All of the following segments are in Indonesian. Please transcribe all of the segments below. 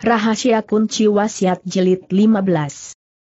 Rahasia Kunci Wasiat Jelit 15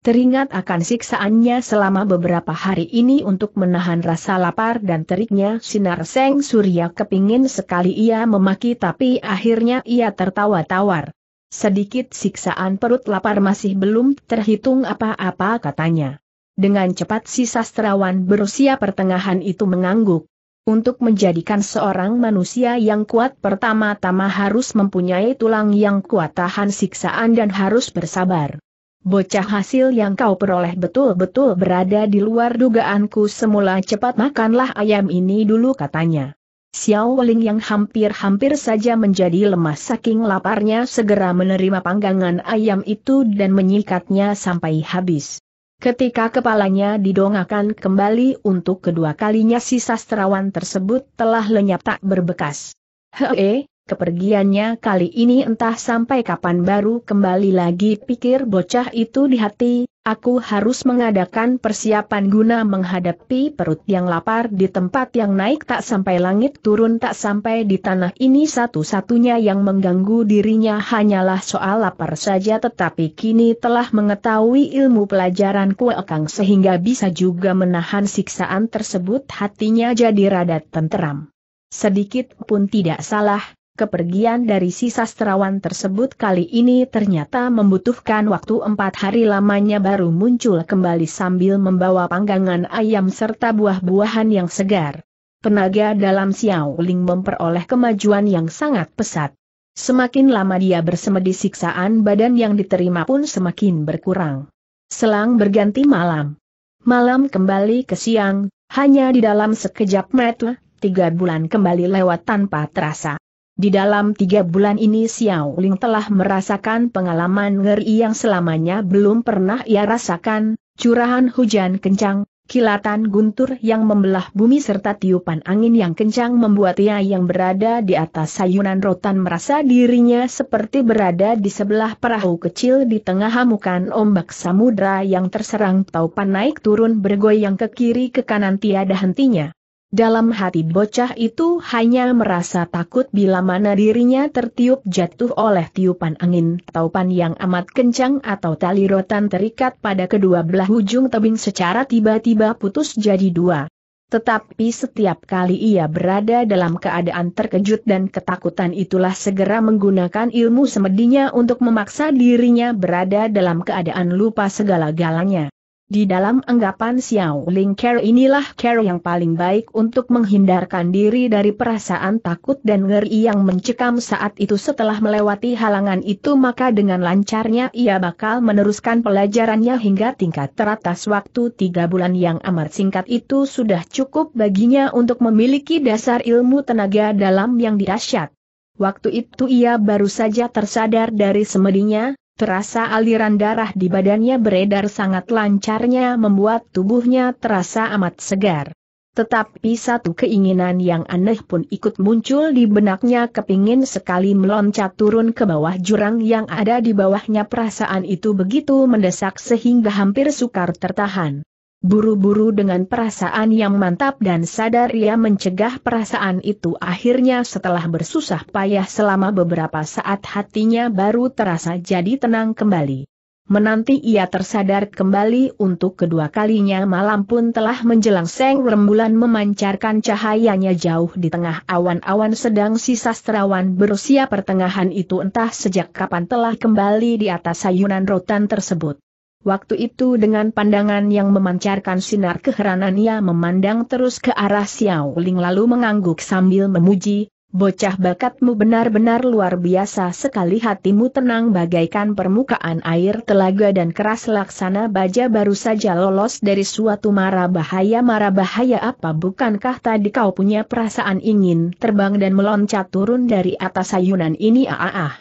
Teringat akan siksaannya selama beberapa hari ini untuk menahan rasa lapar dan teriknya sinar seng surya kepingin sekali ia memaki tapi akhirnya ia tertawa tawar. Sedikit siksaan perut lapar masih belum terhitung apa-apa katanya. Dengan cepat si sastrawan berusia pertengahan itu mengangguk. Untuk menjadikan seorang manusia yang kuat pertama-tama harus mempunyai tulang yang kuat tahan siksaan dan harus bersabar. Bocah hasil yang kau peroleh betul-betul berada di luar dugaanku semula cepat makanlah ayam ini dulu katanya. Xiao Wuling yang hampir-hampir saja menjadi lemas saking laparnya segera menerima panggangan ayam itu dan menyikatnya sampai habis. Ketika kepalanya didongakan kembali untuk kedua kalinya si sastrawan tersebut telah lenyap tak berbekas. Hee, kepergiannya kali ini entah sampai kapan baru kembali lagi pikir bocah itu di hati, aku harus mengadakan persiapan guna menghadapi perut yang lapar di tempat yang naik tak sampai langit turun tak sampai di tanah ini satu-satunya yang mengganggu dirinya hanyalah soal lapar saja tetapi kini telah mengetahui ilmu pelajaran kuekang sehingga bisa juga menahan siksaan tersebut hatinya jadi radat tenteram. Sedikit pun tidak salah, Kepergian dari si sastrawan tersebut kali ini ternyata membutuhkan waktu empat hari lamanya baru muncul kembali sambil membawa panggangan ayam serta buah-buahan yang segar. Tenaga dalam Xiao Ling memperoleh kemajuan yang sangat pesat. Semakin lama dia bersemedi siksaan badan yang diterima pun semakin berkurang. Selang berganti malam. Malam kembali ke siang, hanya di dalam sekejap mata, tiga bulan kembali lewat tanpa terasa. Di dalam tiga bulan ini Xiao Ling telah merasakan pengalaman ngeri yang selamanya belum pernah ia rasakan, curahan hujan kencang, kilatan guntur yang membelah bumi serta tiupan angin yang kencang membuat ia yang berada di atas sayunan rotan merasa dirinya seperti berada di sebelah perahu kecil di tengah hamukan ombak samudra yang terserang taupan naik turun bergoyang ke kiri ke kanan tiada hentinya. Dalam hati bocah itu hanya merasa takut bila mana dirinya tertiup jatuh oleh tiupan angin taupan yang amat kencang atau tali rotan terikat pada kedua belah ujung tebing secara tiba-tiba putus jadi dua. Tetapi setiap kali ia berada dalam keadaan terkejut dan ketakutan itulah segera menggunakan ilmu semedinya untuk memaksa dirinya berada dalam keadaan lupa segala galanya. Di dalam anggapan Xiao Ling Care inilah care yang paling baik untuk menghindarkan diri dari perasaan takut dan ngeri yang mencekam saat itu setelah melewati halangan itu maka dengan lancarnya ia bakal meneruskan pelajarannya hingga tingkat teratas waktu tiga bulan yang amat singkat itu sudah cukup baginya untuk memiliki dasar ilmu tenaga dalam yang dirasyat. Waktu itu ia baru saja tersadar dari semedinya, Terasa aliran darah di badannya beredar sangat lancarnya membuat tubuhnya terasa amat segar. Tetapi satu keinginan yang aneh pun ikut muncul di benaknya kepingin sekali meloncat turun ke bawah jurang yang ada di bawahnya perasaan itu begitu mendesak sehingga hampir sukar tertahan. Buru-buru dengan perasaan yang mantap dan sadar ia mencegah perasaan itu akhirnya setelah bersusah payah selama beberapa saat hatinya baru terasa jadi tenang kembali. Menanti ia tersadar kembali untuk kedua kalinya malam pun telah menjelang seng rembulan memancarkan cahayanya jauh di tengah awan-awan sedang si sastrawan berusia pertengahan itu entah sejak kapan telah kembali di atas sayunan rotan tersebut. Waktu itu dengan pandangan yang memancarkan sinar keheranan ia memandang terus ke arah Xiao Ling lalu mengangguk sambil memuji, bocah bakatmu benar-benar luar biasa sekali hatimu tenang bagaikan permukaan air telaga dan keras laksana baja baru saja lolos dari suatu mara bahaya mara bahaya apa bukankah tadi kau punya perasaan ingin terbang dan meloncat turun dari atas ayunan ini ah ah. ah.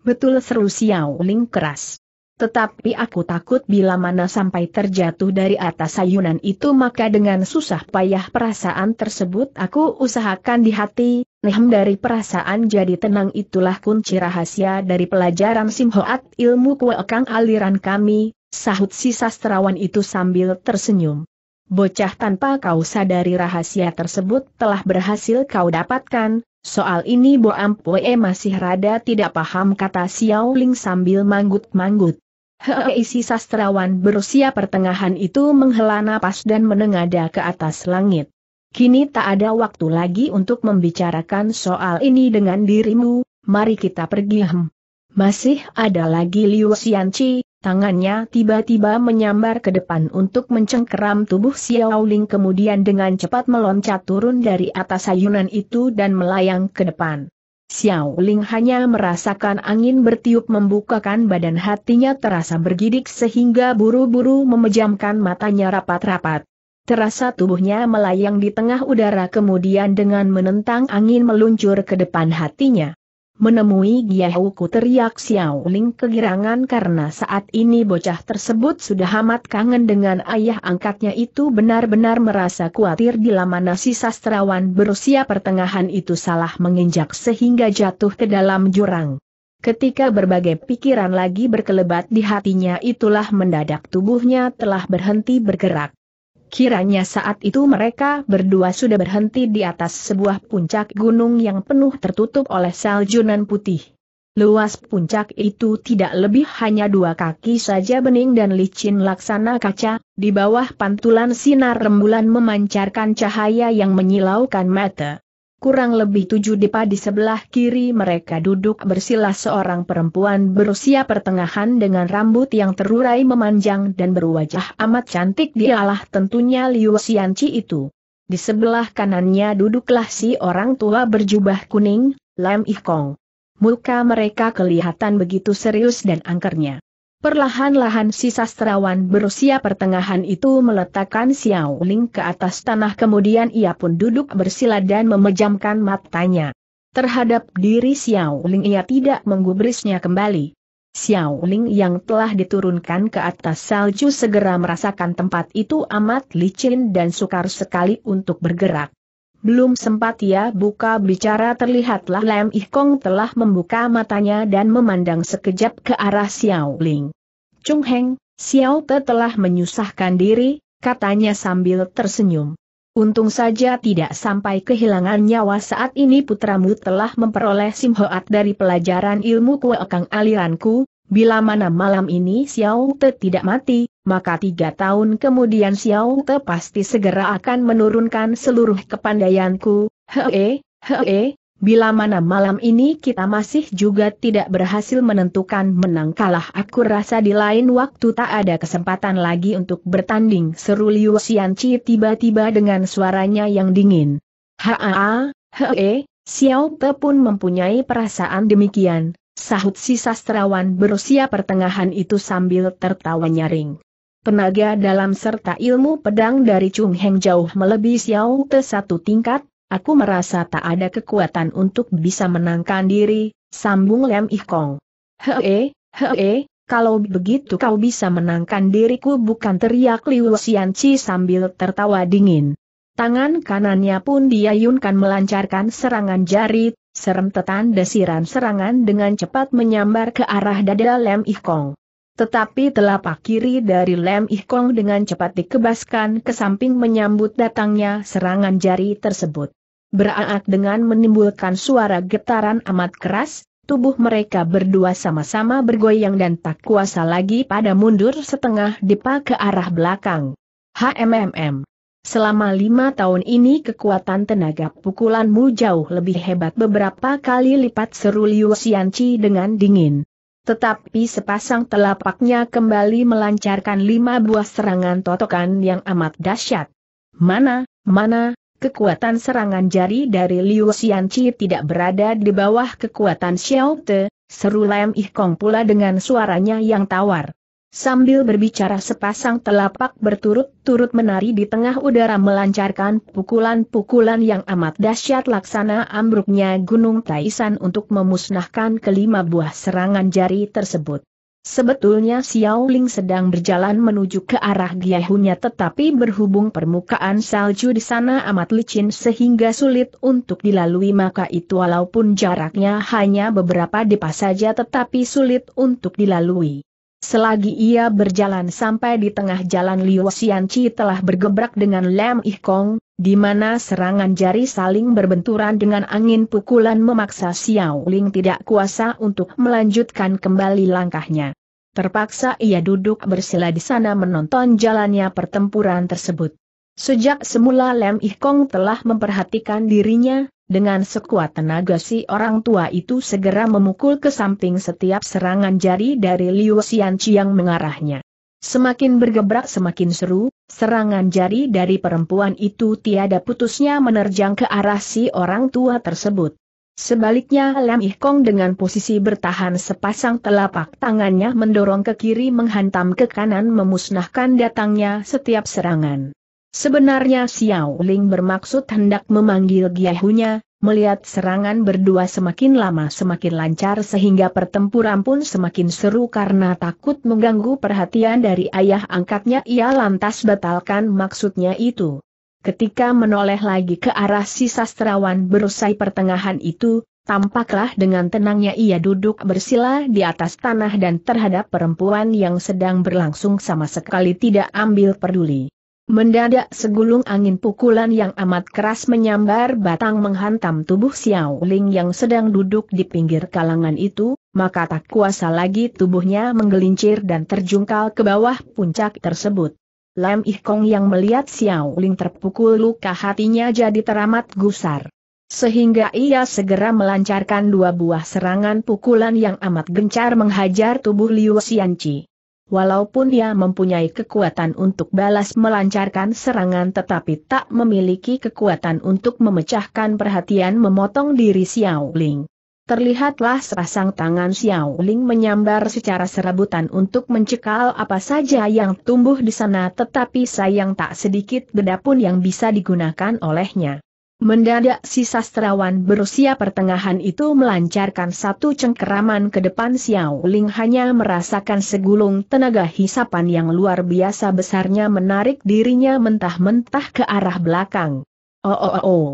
Betul seru Xiao Ling keras. Tetapi aku takut bila mana sampai terjatuh dari atas sayunan itu maka dengan susah payah perasaan tersebut aku usahakan di hati, nehem dari perasaan jadi tenang itulah kunci rahasia dari pelajaran Simhoat ilmu kuekang aliran kami, sahut si sastrawan itu sambil tersenyum. Bocah tanpa kau sadari rahasia tersebut telah berhasil kau dapatkan, Soal ini Bo Ampue masih rada tidak paham kata Xiao Ling sambil manggut-manggut. Heisi sastrawan berusia pertengahan itu menghela napas dan menengada ke atas langit. Kini tak ada waktu lagi untuk membicarakan soal ini dengan dirimu, mari kita pergi hem. Masih ada lagi Liu Xianqi, tangannya tiba-tiba menyambar ke depan untuk mencengkeram tubuh Xiao Ling, kemudian dengan cepat meloncat turun dari atas ayunan itu dan melayang ke depan. Xiao Ling hanya merasakan angin bertiup membukakan badan hatinya terasa bergidik sehingga buru-buru memejamkan matanya rapat-rapat. Terasa tubuhnya melayang di tengah udara kemudian dengan menentang angin meluncur ke depan hatinya. Menemui Giahuku teriak Xiao Ling kegirangan karena saat ini bocah tersebut sudah amat kangen dengan ayah angkatnya itu benar-benar merasa khawatir bila mana si sastrawan berusia pertengahan itu salah menginjak sehingga jatuh ke dalam jurang. Ketika berbagai pikiran lagi berkelebat di hatinya itulah mendadak tubuhnya telah berhenti bergerak. Kiranya saat itu mereka berdua sudah berhenti di atas sebuah puncak gunung yang penuh tertutup oleh saljunan putih. Luas puncak itu tidak lebih hanya dua kaki saja bening dan licin laksana kaca, di bawah pantulan sinar rembulan memancarkan cahaya yang menyilaukan mata kurang lebih tujuh depa di sebelah kiri mereka duduk bersila seorang perempuan berusia pertengahan dengan rambut yang terurai memanjang dan berwajah amat cantik dialah tentunya Liu Xianqi itu. Di sebelah kanannya duduklah si orang tua berjubah kuning, Lam Ikong. Muka mereka kelihatan begitu serius dan angkernya. Perlahan-lahan si sastrawan berusia pertengahan itu meletakkan Xiao Ling ke atas tanah kemudian ia pun duduk bersila dan memejamkan matanya. Terhadap diri Xiao Ling ia tidak menggubrisnya kembali. Xiao Ling yang telah diturunkan ke atas salju segera merasakan tempat itu amat licin dan sukar sekali untuk bergerak. Belum sempat ia buka bicara terlihatlah Lem Ih telah membuka matanya dan memandang sekejap ke arah Xiao Ling. Chung Heng, Xiao Te telah menyusahkan diri, katanya sambil tersenyum. Untung saja tidak sampai kehilangan nyawa saat ini putramu telah memperoleh simhoat dari pelajaran ilmu kuekang aliranku, Bila mana malam ini Xiao Te tidak mati, maka tiga tahun kemudian Xiao Te pasti segera akan menurunkan seluruh kepandaianku, hee, hee, bila mana malam ini kita masih juga tidak berhasil menentukan menang kalah aku rasa di lain waktu tak ada kesempatan lagi untuk bertanding seru Liu Xianqi tiba-tiba dengan suaranya yang dingin. Haa, hee, Xiao Te pun mempunyai perasaan demikian Sahut si sastrawan berusia pertengahan itu sambil tertawa nyaring. penaga dalam serta ilmu pedang dari Chung Heng jauh melebihi Xiao Te satu tingkat, aku merasa tak ada kekuatan untuk bisa menangkan diri, sambung Lem Ih Hee, hee, kalau begitu kau bisa menangkan diriku bukan teriak Liu Xianqi sambil tertawa dingin. Tangan kanannya pun diayunkan melancarkan serangan jari Serem tetan desiran serangan dengan cepat menyambar ke arah dada Lem Ikong. Tetapi telapak kiri dari Lem Ikong dengan cepat dikebaskan ke samping menyambut datangnya serangan jari tersebut. Beraak dengan menimbulkan suara getaran amat keras, tubuh mereka berdua sama-sama bergoyang dan tak kuasa lagi pada mundur setengah dipa ke arah belakang. HMMM Selama lima tahun ini kekuatan tenaga pukulanmu jauh lebih hebat beberapa kali lipat seru Liu Xianqi dengan dingin. Tetapi sepasang telapaknya kembali melancarkan lima buah serangan totokan yang amat dahsyat. Mana, mana, kekuatan serangan jari dari Liu Xianqi tidak berada di bawah kekuatan Xiao Te, seru Lam Ih pula dengan suaranya yang tawar. Sambil berbicara sepasang telapak berturut-turut menari di tengah udara melancarkan pukulan-pukulan yang amat dahsyat laksana ambruknya Gunung Taisan untuk memusnahkan kelima buah serangan jari tersebut. Sebetulnya Xiao Ling sedang berjalan menuju ke arah Giahunya tetapi berhubung permukaan salju di sana amat licin sehingga sulit untuk dilalui maka itu walaupun jaraknya hanya beberapa depa saja tetapi sulit untuk dilalui. Selagi ia berjalan sampai di tengah jalan Liu Xianqi telah bergebrak dengan Lam Ih Kong, di mana serangan jari saling berbenturan dengan angin pukulan memaksa Xiao Ling tidak kuasa untuk melanjutkan kembali langkahnya. Terpaksa ia duduk bersila di sana menonton jalannya pertempuran tersebut. Sejak semula Lam Ih Kong telah memperhatikan dirinya, dengan sekuat tenaga si orang tua itu segera memukul ke samping setiap serangan jari dari Liu Xianqi yang mengarahnya. Semakin bergebrak semakin seru, serangan jari dari perempuan itu tiada putusnya menerjang ke arah si orang tua tersebut. Sebaliknya Lam Ih Kong dengan posisi bertahan sepasang telapak tangannya mendorong ke kiri menghantam ke kanan memusnahkan datangnya setiap serangan. Sebenarnya Xiao Ling bermaksud hendak memanggil Giahunya, melihat serangan berdua semakin lama semakin lancar sehingga pertempuran pun semakin seru karena takut mengganggu perhatian dari ayah angkatnya ia lantas batalkan maksudnya itu. Ketika menoleh lagi ke arah si sastrawan berusai pertengahan itu, tampaklah dengan tenangnya ia duduk bersila di atas tanah dan terhadap perempuan yang sedang berlangsung sama sekali tidak ambil peduli. Mendadak segulung angin pukulan yang amat keras menyambar batang menghantam tubuh Xiao Ling yang sedang duduk di pinggir kalangan itu, maka tak kuasa lagi tubuhnya menggelincir dan terjungkal ke bawah puncak tersebut. Lam Ih yang melihat Xiao Ling terpukul luka hatinya jadi teramat gusar. Sehingga ia segera melancarkan dua buah serangan pukulan yang amat gencar menghajar tubuh Liu Xianqi. Walaupun dia mempunyai kekuatan untuk balas melancarkan serangan tetapi tak memiliki kekuatan untuk memecahkan perhatian memotong diri Xiao Ling. Terlihatlah sepasang tangan Xiao Ling menyambar secara serabutan untuk mencekal apa saja yang tumbuh di sana tetapi sayang tak sedikit beda pun yang bisa digunakan olehnya. Mendadak si sastrawan berusia pertengahan itu melancarkan satu cengkeraman ke depan Xiao Ling hanya merasakan segulung tenaga hisapan yang luar biasa besarnya menarik dirinya mentah-mentah ke arah belakang. Oh oh oh oh.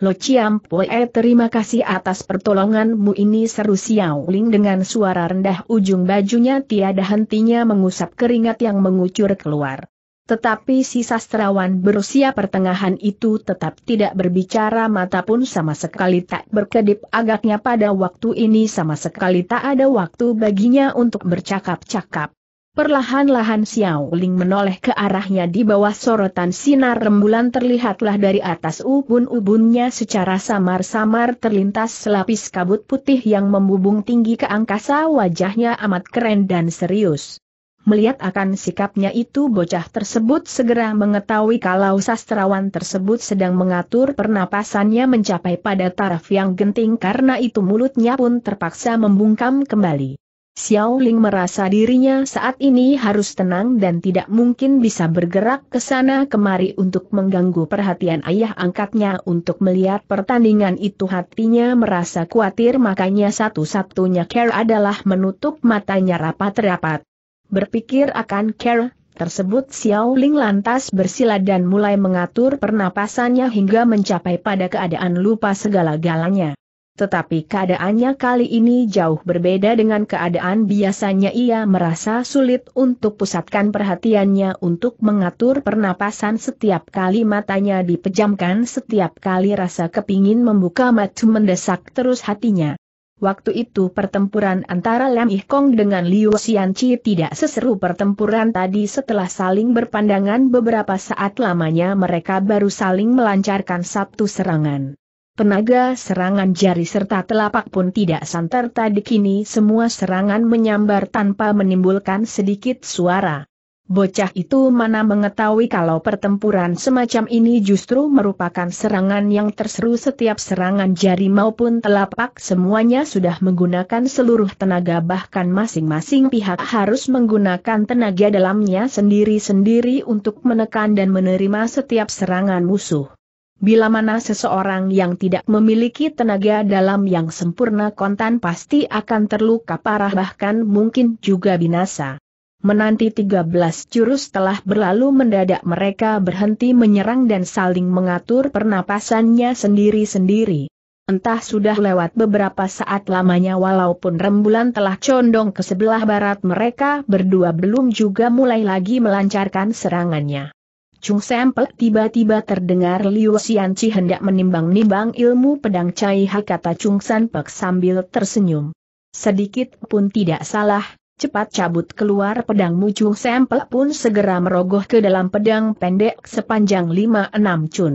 Lo Chiam Pue terima kasih atas pertolonganmu ini seru Xiao Ling dengan suara rendah ujung bajunya tiada hentinya mengusap keringat yang mengucur keluar. Tetapi si sastrawan berusia pertengahan itu tetap tidak berbicara mata pun sama sekali tak berkedip agaknya pada waktu ini sama sekali tak ada waktu baginya untuk bercakap-cakap. Perlahan-lahan Xiao Ling menoleh ke arahnya di bawah sorotan sinar rembulan terlihatlah dari atas ubun-ubunnya secara samar-samar terlintas selapis kabut putih yang membubung tinggi ke angkasa wajahnya amat keren dan serius. Melihat akan sikapnya itu bocah tersebut segera mengetahui kalau sastrawan tersebut sedang mengatur pernapasannya mencapai pada taraf yang genting karena itu mulutnya pun terpaksa membungkam kembali. Xiao Ling merasa dirinya saat ini harus tenang dan tidak mungkin bisa bergerak ke sana kemari untuk mengganggu perhatian ayah angkatnya untuk melihat pertandingan itu hatinya merasa khawatir makanya satu-satunya care adalah menutup matanya rapat-rapat. Berpikir akan care tersebut Xiao Ling lantas bersila dan mulai mengatur pernapasannya hingga mencapai pada keadaan lupa segala-galanya. Tetapi keadaannya kali ini jauh berbeda dengan keadaan biasanya ia merasa sulit untuk pusatkan perhatiannya untuk mengatur pernapasan setiap kali matanya dipejamkan setiap kali rasa kepingin membuka mata mendesak terus hatinya. Waktu itu pertempuran antara Lam Ih Kong dengan Liu Xianqi tidak seseru pertempuran tadi setelah saling berpandangan beberapa saat lamanya mereka baru saling melancarkan satu serangan. Tenaga serangan jari serta telapak pun tidak santer tadi kini semua serangan menyambar tanpa menimbulkan sedikit suara. Bocah itu mana mengetahui kalau pertempuran semacam ini justru merupakan serangan yang terseru setiap serangan jari maupun telapak semuanya sudah menggunakan seluruh tenaga bahkan masing-masing pihak harus menggunakan tenaga dalamnya sendiri-sendiri untuk menekan dan menerima setiap serangan musuh. Bila mana seseorang yang tidak memiliki tenaga dalam yang sempurna kontan pasti akan terluka parah bahkan mungkin juga binasa. Menanti 13 jurus telah berlalu mendadak mereka berhenti menyerang dan saling mengatur pernapasannya sendiri-sendiri. Entah sudah lewat beberapa saat lamanya walaupun rembulan telah condong ke sebelah barat mereka berdua belum juga mulai lagi melancarkan serangannya. Chung Sempel tiba-tiba terdengar Liu Xianqi hendak menimbang-nimbang ilmu pedang Cai Hai kata Chung Sanpek sambil tersenyum. Sedikit pun tidak salah, Cepat cabut keluar pedang mucuh sempel pun segera merogoh ke dalam pedang pendek sepanjang 5-6 cun.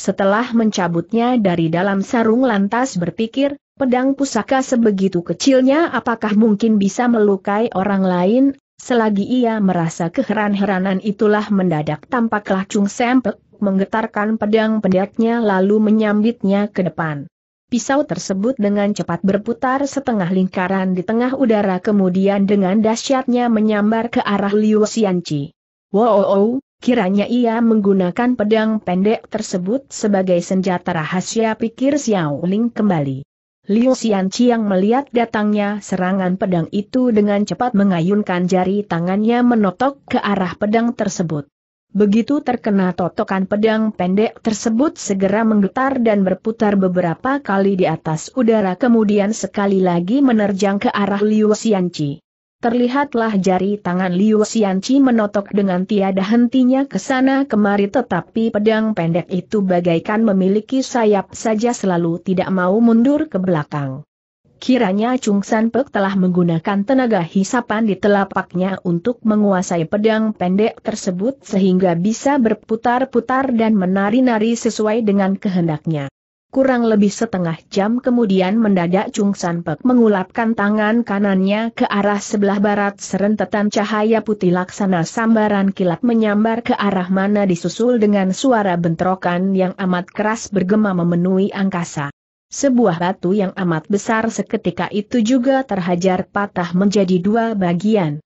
Setelah mencabutnya dari dalam sarung lantas berpikir, pedang pusaka sebegitu kecilnya apakah mungkin bisa melukai orang lain, selagi ia merasa keheran-heranan itulah mendadak tampaklah Chung Sempel menggetarkan pedang pendeknya lalu menyambitnya ke depan. Pisau tersebut dengan cepat berputar setengah lingkaran di tengah udara kemudian dengan dahsyatnya menyambar ke arah Liu Xianqi. Wow, wow, oh, oh, kiranya ia menggunakan pedang pendek tersebut sebagai senjata rahasia pikir Xiao Ling kembali. Liu Xianqi yang melihat datangnya serangan pedang itu dengan cepat mengayunkan jari tangannya menotok ke arah pedang tersebut. Begitu terkena totokan pedang pendek tersebut segera menggetar dan berputar beberapa kali di atas udara kemudian sekali lagi menerjang ke arah Liu Xianqi. Terlihatlah jari tangan Liu Xianqi menotok dengan tiada hentinya ke sana kemari tetapi pedang pendek itu bagaikan memiliki sayap saja selalu tidak mau mundur ke belakang. Kiranya Chung San Pek telah menggunakan tenaga hisapan di telapaknya untuk menguasai pedang pendek tersebut sehingga bisa berputar-putar dan menari-nari sesuai dengan kehendaknya. Kurang lebih setengah jam kemudian mendadak Chung San Pek mengulapkan tangan kanannya ke arah sebelah barat serentetan cahaya putih laksana sambaran kilat menyambar ke arah mana disusul dengan suara bentrokan yang amat keras bergema memenuhi angkasa. Sebuah batu yang amat besar seketika itu juga terhajar patah menjadi dua bagian.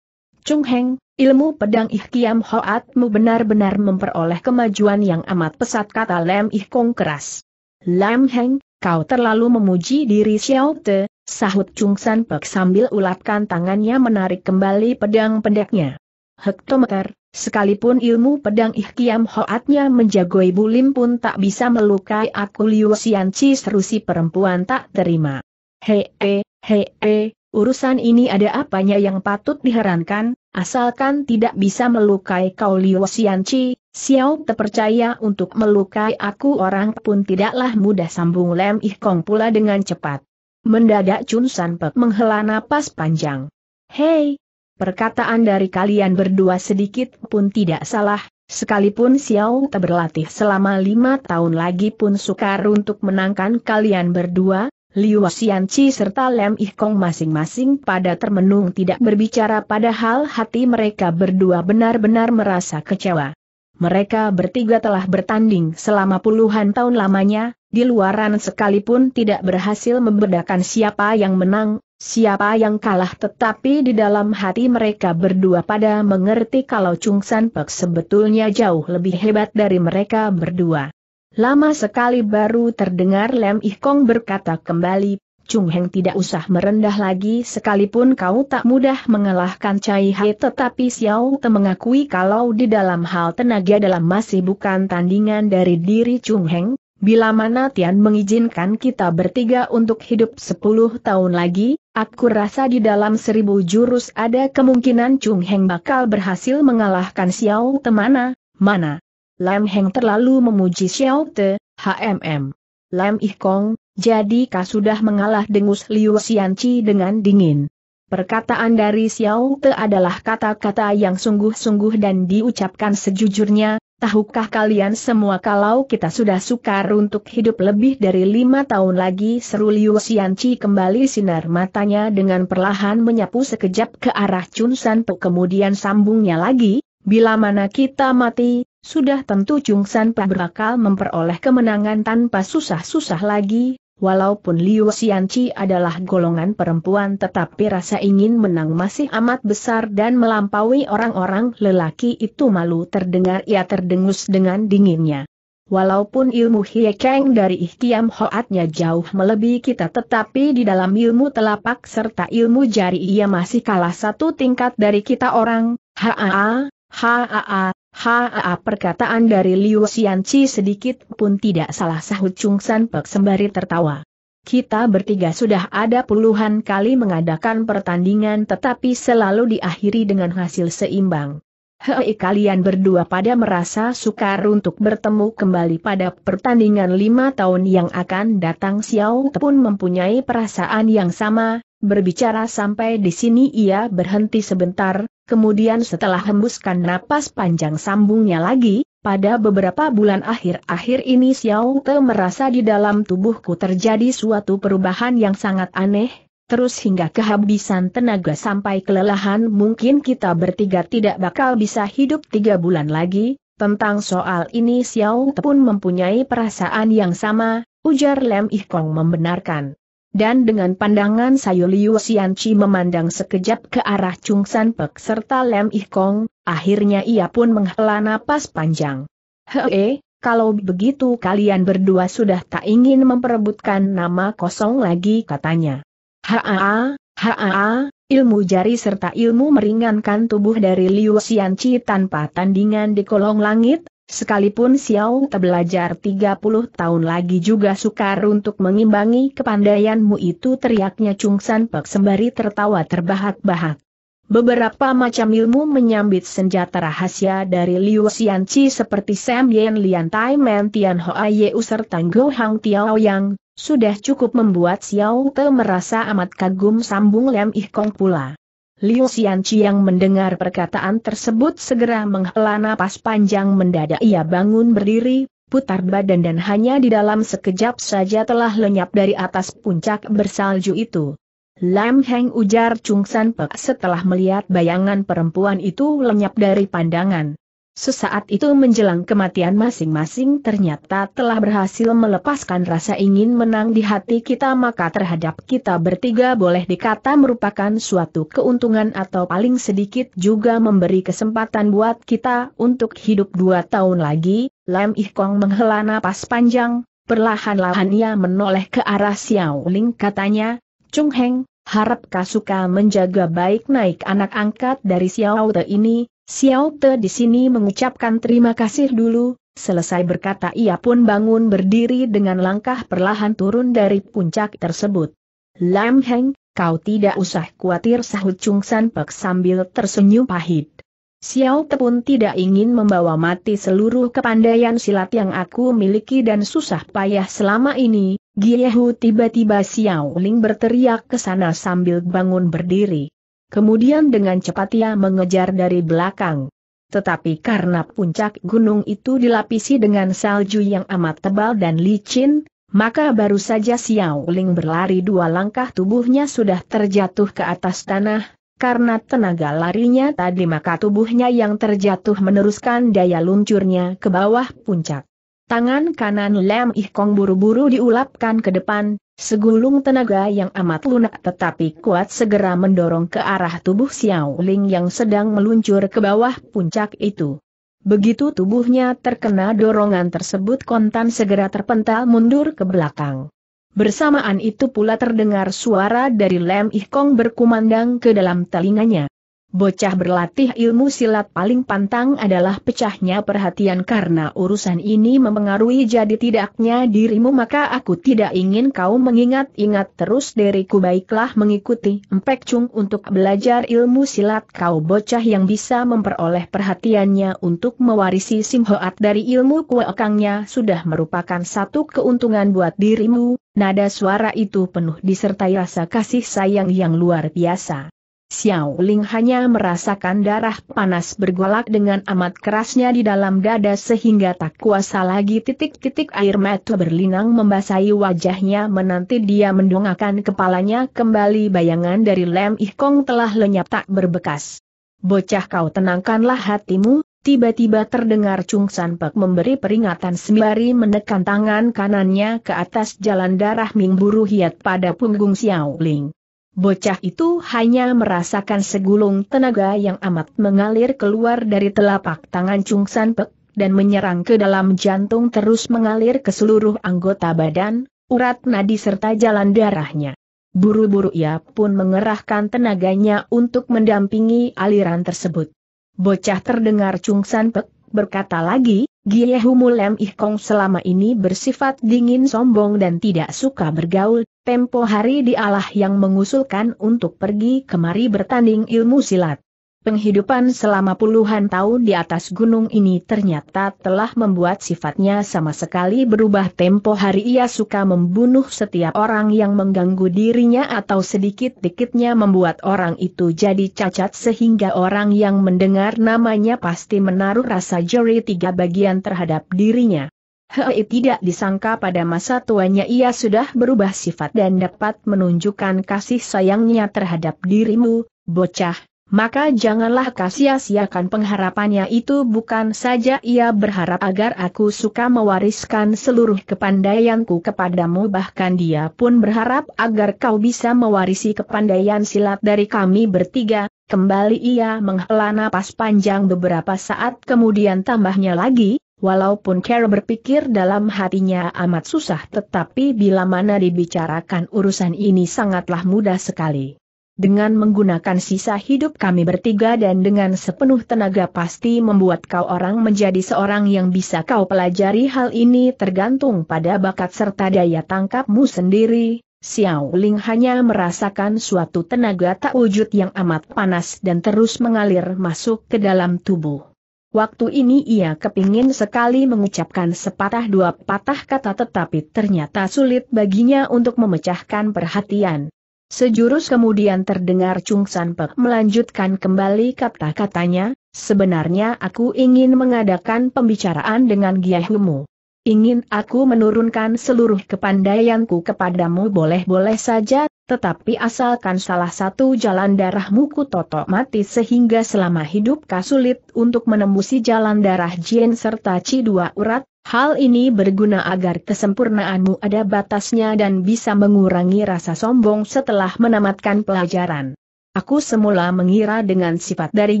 Chung Heng, ilmu pedang Kiam Hoatmu benar-benar memperoleh kemajuan yang amat pesat kata Lam Ih Kong keras. Lam Heng, kau terlalu memuji diri Xiao Te, sahut Chung San Pek sambil ulapkan tangannya menarik kembali pedang pendeknya. Hektometer, Sekalipun ilmu pedang ihkiam hoatnya menjagoi bulim pun tak bisa melukai aku Liu Xianci seru si perempuan tak terima. Hei, hei, urusan ini ada apanya yang patut diherankan, asalkan tidak bisa melukai kau Liu Xianci, Xiao terpercaya untuk melukai aku orang pun tidaklah mudah sambung Lem ihkong pula dengan cepat. Mendadak Chun San menghela napas panjang. Hei, Perkataan dari kalian berdua sedikit pun tidak salah, sekalipun Xiao Te berlatih selama lima tahun lagi pun sukar untuk menangkan kalian berdua, Liu Xianqi serta Lem Ih masing-masing pada termenung tidak berbicara padahal hati mereka berdua benar-benar merasa kecewa. Mereka bertiga telah bertanding selama puluhan tahun lamanya, di luaran sekalipun tidak berhasil membedakan siapa yang menang, siapa yang kalah tetapi di dalam hati mereka berdua pada mengerti kalau Chung San Pek sebetulnya jauh lebih hebat dari mereka berdua. Lama sekali baru terdengar Lem Ih Kong berkata kembali, Chung Heng tidak usah merendah lagi sekalipun kau tak mudah mengalahkan Cai Hai tetapi Xiao Te mengakui kalau di dalam hal tenaga dalam masih bukan tandingan dari diri Chung Heng, bila mana Tian mengizinkan kita bertiga untuk hidup 10 tahun lagi, aku rasa di dalam seribu jurus ada kemungkinan Chung Heng bakal berhasil mengalahkan Xiao Te mana, mana. Lam Heng terlalu memuji Xiao Te, HMM. Lam Ih Kong, jadi kau sudah mengalah dengus Liu Xianqi dengan dingin. Perkataan dari Xiao Te adalah kata-kata yang sungguh-sungguh dan diucapkan sejujurnya, tahukah kalian semua kalau kita sudah sukar untuk hidup lebih dari lima tahun lagi seru Liu Xianqi kembali sinar matanya dengan perlahan menyapu sekejap ke arah Chun San Pu kemudian sambungnya lagi, bila mana kita mati, sudah tentu Chun San Pu bakal memperoleh kemenangan tanpa susah-susah lagi, Walaupun Liu Xianqi adalah golongan perempuan tetapi rasa ingin menang masih amat besar dan melampaui orang-orang lelaki itu malu terdengar ia terdengus dengan dinginnya. Walaupun ilmu Kang dari Ihtiam Hoatnya jauh melebihi kita tetapi di dalam ilmu telapak serta ilmu jari ia masih kalah satu tingkat dari kita orang, haa, Haa, haa perkataan dari Liu Xianqi sedikit pun tidak salah sahut Chung San Pek sembari tertawa. Kita bertiga sudah ada puluhan kali mengadakan pertandingan tetapi selalu diakhiri dengan hasil seimbang. Hei kalian berdua pada merasa sukar untuk bertemu kembali pada pertandingan lima tahun yang akan datang Xiao pun mempunyai perasaan yang sama, berbicara sampai di sini ia berhenti sebentar, Kemudian setelah hembuskan napas panjang sambungnya lagi, pada beberapa bulan akhir-akhir ini Xiao Te merasa di dalam tubuhku terjadi suatu perubahan yang sangat aneh, terus hingga kehabisan tenaga sampai kelelahan mungkin kita bertiga tidak bakal bisa hidup tiga bulan lagi. Tentang soal ini Xiao Te pun mempunyai perasaan yang sama, ujar Lem Ih Kong membenarkan dan dengan pandangan Sayu Liu Xianqi memandang sekejap ke arah Chung San Pek serta Lem Ih Kong, akhirnya ia pun menghela napas panjang. Hee, kalau begitu kalian berdua sudah tak ingin memperebutkan nama kosong lagi katanya. Haa, haa, ilmu jari serta ilmu meringankan tubuh dari Liu Xianqi tanpa tandingan di kolong langit, Sekalipun Xiao Te belajar 30 tahun lagi juga sukar untuk mengimbangi kepandaianmu itu teriaknya Chung San Pek sembari tertawa terbahak-bahak. Beberapa macam ilmu menyambit senjata rahasia dari Liu Xianqi seperti Sam Yen Lian Tai Men Tian Hoa Yeu serta Go Hang Tiao Yang, sudah cukup membuat Xiao Te merasa amat kagum sambung Lem Ih Kong pula. Liu Xianqi yang mendengar perkataan tersebut segera menghela napas panjang mendadak ia bangun berdiri, putar badan dan hanya di dalam sekejap saja telah lenyap dari atas puncak bersalju itu. Lam Heng ujar Chung San Pek setelah melihat bayangan perempuan itu lenyap dari pandangan. Sesaat itu menjelang kematian masing-masing ternyata telah berhasil melepaskan rasa ingin menang di hati kita maka terhadap kita bertiga boleh dikata merupakan suatu keuntungan atau paling sedikit juga memberi kesempatan buat kita untuk hidup dua tahun lagi, Lam Ih menghela napas panjang, perlahan-lahan ia menoleh ke arah Xiao Ling katanya, Chung Heng, harap kau suka menjaga baik naik anak angkat dari Xiao Te ini, Xiao Te di sini mengucapkan terima kasih dulu, selesai berkata ia pun bangun berdiri dengan langkah perlahan turun dari puncak tersebut. Lam Heng, kau tidak usah khawatir sahut Chung San Pek sambil tersenyum pahit. Xiao Te pun tidak ingin membawa mati seluruh kepandaian silat yang aku miliki dan susah payah selama ini, Giehu tiba-tiba Xiao Ling berteriak ke sana sambil bangun berdiri. Kemudian dengan cepat ia mengejar dari belakang. Tetapi karena puncak gunung itu dilapisi dengan salju yang amat tebal dan licin, maka baru saja Xiao Ling berlari dua langkah tubuhnya sudah terjatuh ke atas tanah, karena tenaga larinya tadi maka tubuhnya yang terjatuh meneruskan daya luncurnya ke bawah puncak. Tangan kanan Lem Ih Kong buru-buru diulapkan ke depan, Segulung tenaga yang amat lunak tetapi kuat segera mendorong ke arah tubuh Xiao Ling yang sedang meluncur ke bawah puncak itu. Begitu tubuhnya terkena dorongan tersebut kontan segera terpental mundur ke belakang. Bersamaan itu pula terdengar suara dari Lem Ih berkumandang ke dalam telinganya. Bocah berlatih ilmu silat paling pantang adalah pecahnya perhatian karena urusan ini mempengaruhi jadi tidaknya dirimu maka aku tidak ingin kau mengingat-ingat terus diriku baiklah mengikuti Empek Chung untuk belajar ilmu silat kau bocah yang bisa memperoleh perhatiannya untuk mewarisi Simhoat dari ilmu kuekangnya sudah merupakan satu keuntungan buat dirimu, nada suara itu penuh disertai rasa kasih sayang yang luar biasa. Xiao Ling hanya merasakan darah panas bergolak dengan amat kerasnya di dalam dada sehingga tak kuasa lagi titik-titik air mata berlinang membasahi wajahnya menanti dia mendongakkan kepalanya kembali bayangan dari Lem Ih Kong telah lenyap tak berbekas. Bocah kau tenangkanlah hatimu, tiba-tiba terdengar Chung San Pek memberi peringatan sembari menekan tangan kanannya ke atas jalan darah Ming Buru Hiat pada punggung Xiao Ling. Bocah itu hanya merasakan segulung tenaga yang amat mengalir keluar dari telapak tangan Chung San Pek, dan menyerang ke dalam jantung terus mengalir ke seluruh anggota badan, urat nadi serta jalan darahnya. Buru-buru ia pun mengerahkan tenaganya untuk mendampingi aliran tersebut. Bocah terdengar Chung San Pek berkata lagi, Giehu Mulem Ih Kong selama ini bersifat dingin sombong dan tidak suka bergaul, tempo hari dialah yang mengusulkan untuk pergi kemari bertanding ilmu silat. Penghidupan selama puluhan tahun di atas gunung ini ternyata telah membuat sifatnya sama sekali berubah tempo hari ia suka membunuh setiap orang yang mengganggu dirinya atau sedikit-dikitnya membuat orang itu jadi cacat sehingga orang yang mendengar namanya pasti menaruh rasa jeri tiga bagian terhadap dirinya. Hei tidak disangka pada masa tuanya ia sudah berubah sifat dan dapat menunjukkan kasih sayangnya terhadap dirimu, bocah maka janganlah kasia-siakan pengharapannya itu bukan saja ia berharap agar aku suka mewariskan seluruh kepandaianku kepadamu bahkan dia pun berharap agar kau bisa mewarisi kepandaian silat dari kami bertiga, kembali ia menghela napas panjang beberapa saat kemudian tambahnya lagi, Walaupun Carol berpikir dalam hatinya amat susah tetapi bila mana dibicarakan urusan ini sangatlah mudah sekali dengan menggunakan sisa hidup kami bertiga dan dengan sepenuh tenaga pasti membuat kau orang menjadi seorang yang bisa kau pelajari hal ini tergantung pada bakat serta daya tangkapmu sendiri. Xiao Ling hanya merasakan suatu tenaga tak wujud yang amat panas dan terus mengalir masuk ke dalam tubuh. Waktu ini ia kepingin sekali mengucapkan sepatah dua patah kata tetapi ternyata sulit baginya untuk memecahkan perhatian Sejurus kemudian terdengar Chung San Pek melanjutkan kembali kata-katanya, sebenarnya aku ingin mengadakan pembicaraan dengan Giahumu. Ingin aku menurunkan seluruh kepandaianku kepadamu boleh-boleh saja, tetapi asalkan salah satu jalan darahmu ku totok mati sehingga selama hidup kasulit untuk menembusi jalan darah Jien serta Ci Dua Urat, Hal ini berguna agar kesempurnaanmu ada batasnya dan bisa mengurangi rasa sombong setelah menamatkan pelajaran. Aku semula mengira dengan sifat dari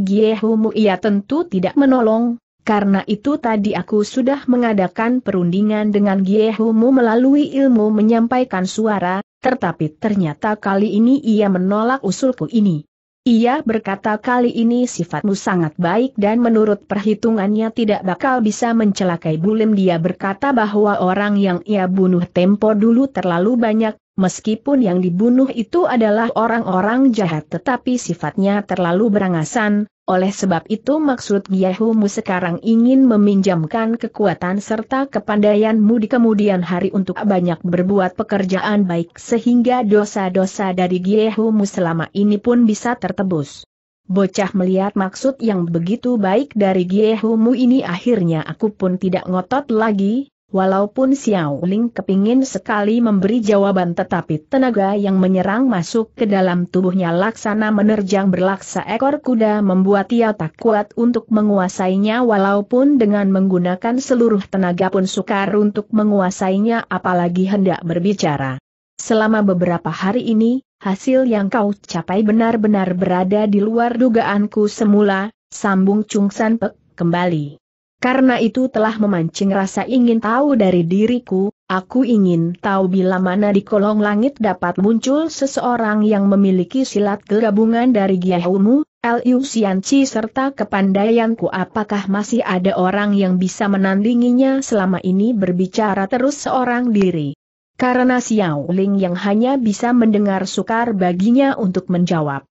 Giehumu ia tentu tidak menolong, karena itu tadi aku sudah mengadakan perundingan dengan Giehumu melalui ilmu menyampaikan suara, tetapi ternyata kali ini ia menolak usulku ini. Ia berkata kali ini sifatmu sangat baik dan menurut perhitungannya tidak bakal bisa mencelakai Bulim dia berkata bahwa orang yang ia bunuh tempo dulu terlalu banyak, Meskipun yang dibunuh itu adalah orang-orang jahat tetapi sifatnya terlalu berangasan, oleh sebab itu maksud Giyahumu sekarang ingin meminjamkan kekuatan serta kepandaianmu di kemudian hari untuk banyak berbuat pekerjaan baik sehingga dosa-dosa dari Giyahumu selama ini pun bisa tertebus. Bocah melihat maksud yang begitu baik dari Giyahumu ini akhirnya aku pun tidak ngotot lagi, Walaupun Xiao Ling kepingin sekali memberi jawaban tetapi tenaga yang menyerang masuk ke dalam tubuhnya laksana menerjang berlaksa ekor kuda membuat ia tak kuat untuk menguasainya walaupun dengan menggunakan seluruh tenaga pun sukar untuk menguasainya apalagi hendak berbicara. Selama beberapa hari ini, hasil yang kau capai benar-benar berada di luar dugaanku semula, sambung Chung San Pek kembali. Karena itu telah memancing rasa ingin tahu dari diriku, aku ingin tahu bila mana di kolong langit dapat muncul seseorang yang memiliki silat gabungan dari Giahumu, Liu Xianqi serta kepandaianku apakah masih ada orang yang bisa menandinginya selama ini berbicara terus seorang diri. Karena Xiao Ling yang hanya bisa mendengar sukar baginya untuk menjawab.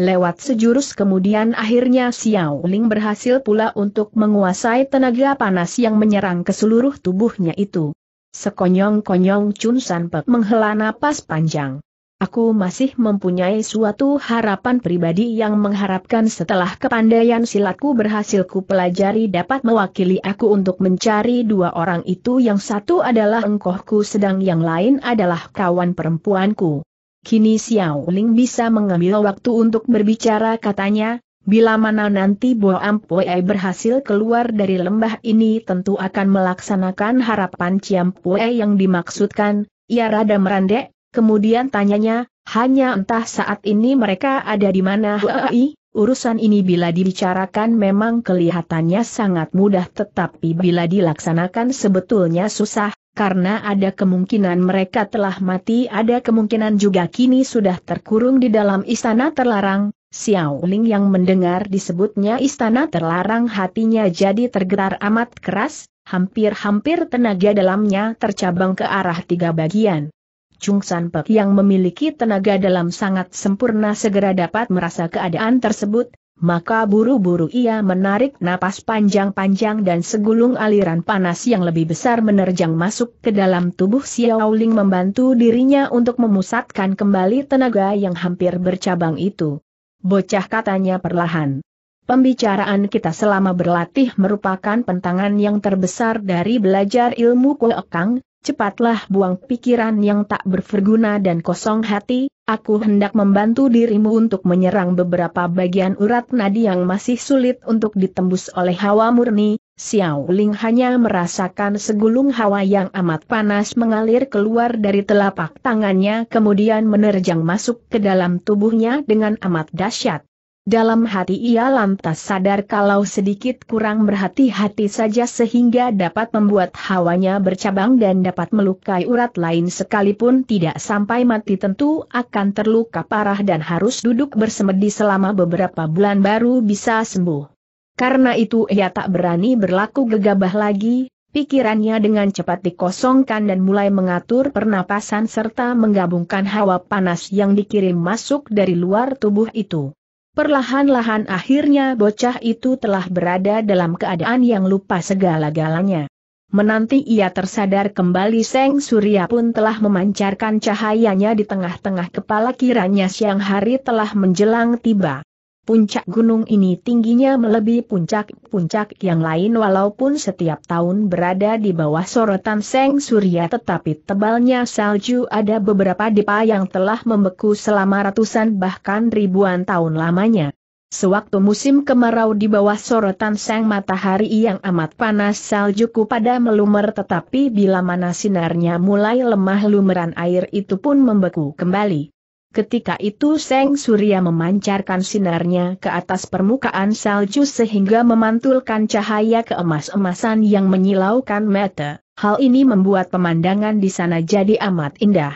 Lewat sejurus kemudian akhirnya Xiao Ling berhasil pula untuk menguasai tenaga panas yang menyerang ke seluruh tubuhnya itu. Sekonyong-konyong Chun San pe menghela napas panjang. Aku masih mempunyai suatu harapan pribadi yang mengharapkan setelah kepandaian silatku berhasil ku pelajari dapat mewakili aku untuk mencari dua orang itu yang satu adalah engkohku sedang yang lain adalah kawan perempuanku. Kini Xiao Ling bisa mengambil waktu untuk berbicara katanya, bila mana nanti Bo Ampue berhasil keluar dari lembah ini tentu akan melaksanakan harapan Ciam Pue yang dimaksudkan, ia rada merandek, kemudian tanyanya, hanya entah saat ini mereka ada di mana Huai, urusan ini bila dibicarakan memang kelihatannya sangat mudah tetapi bila dilaksanakan sebetulnya susah, karena ada kemungkinan mereka telah mati ada kemungkinan juga kini sudah terkurung di dalam istana terlarang, Xiao Ling yang mendengar disebutnya istana terlarang hatinya jadi tergetar amat keras, hampir-hampir tenaga dalamnya tercabang ke arah tiga bagian. Chung San Pek yang memiliki tenaga dalam sangat sempurna segera dapat merasa keadaan tersebut, maka buru-buru ia menarik napas panjang-panjang dan segulung aliran panas yang lebih besar menerjang masuk ke dalam tubuh Xiao Ling membantu dirinya untuk memusatkan kembali tenaga yang hampir bercabang itu. Bocah katanya perlahan. Pembicaraan kita selama berlatih merupakan pentangan yang terbesar dari belajar ilmu kuekang, cepatlah buang pikiran yang tak berverguna dan kosong hati, Aku hendak membantu dirimu untuk menyerang beberapa bagian urat nadi yang masih sulit untuk ditembus oleh hawa murni. Xiao Ling hanya merasakan segulung hawa yang amat panas mengalir keluar dari telapak tangannya kemudian menerjang masuk ke dalam tubuhnya dengan amat dahsyat. Dalam hati ia lantas sadar kalau sedikit kurang berhati-hati saja sehingga dapat membuat hawanya bercabang dan dapat melukai urat lain sekalipun tidak sampai mati tentu akan terluka parah dan harus duduk bersemedi selama beberapa bulan baru bisa sembuh. Karena itu ia tak berani berlaku gegabah lagi, pikirannya dengan cepat dikosongkan dan mulai mengatur pernapasan serta menggabungkan hawa panas yang dikirim masuk dari luar tubuh itu. Perlahan-lahan akhirnya bocah itu telah berada dalam keadaan yang lupa segala-galanya. Menanti ia tersadar kembali Seng Surya pun telah memancarkan cahayanya di tengah-tengah kepala kiranya siang hari telah menjelang tiba. Puncak gunung ini tingginya melebihi puncak-puncak yang lain walaupun setiap tahun berada di bawah sorotan Seng Surya tetapi tebalnya salju ada beberapa depa yang telah membeku selama ratusan bahkan ribuan tahun lamanya. Sewaktu musim kemarau di bawah sorotan sang matahari yang amat panas saljuku pada melumer tetapi bila mana sinarnya mulai lemah lumeran air itu pun membeku kembali. Ketika itu Seng Surya memancarkan sinarnya ke atas permukaan salju sehingga memantulkan cahaya keemas-emasan yang menyilaukan mata. Hal ini membuat pemandangan di sana jadi amat indah.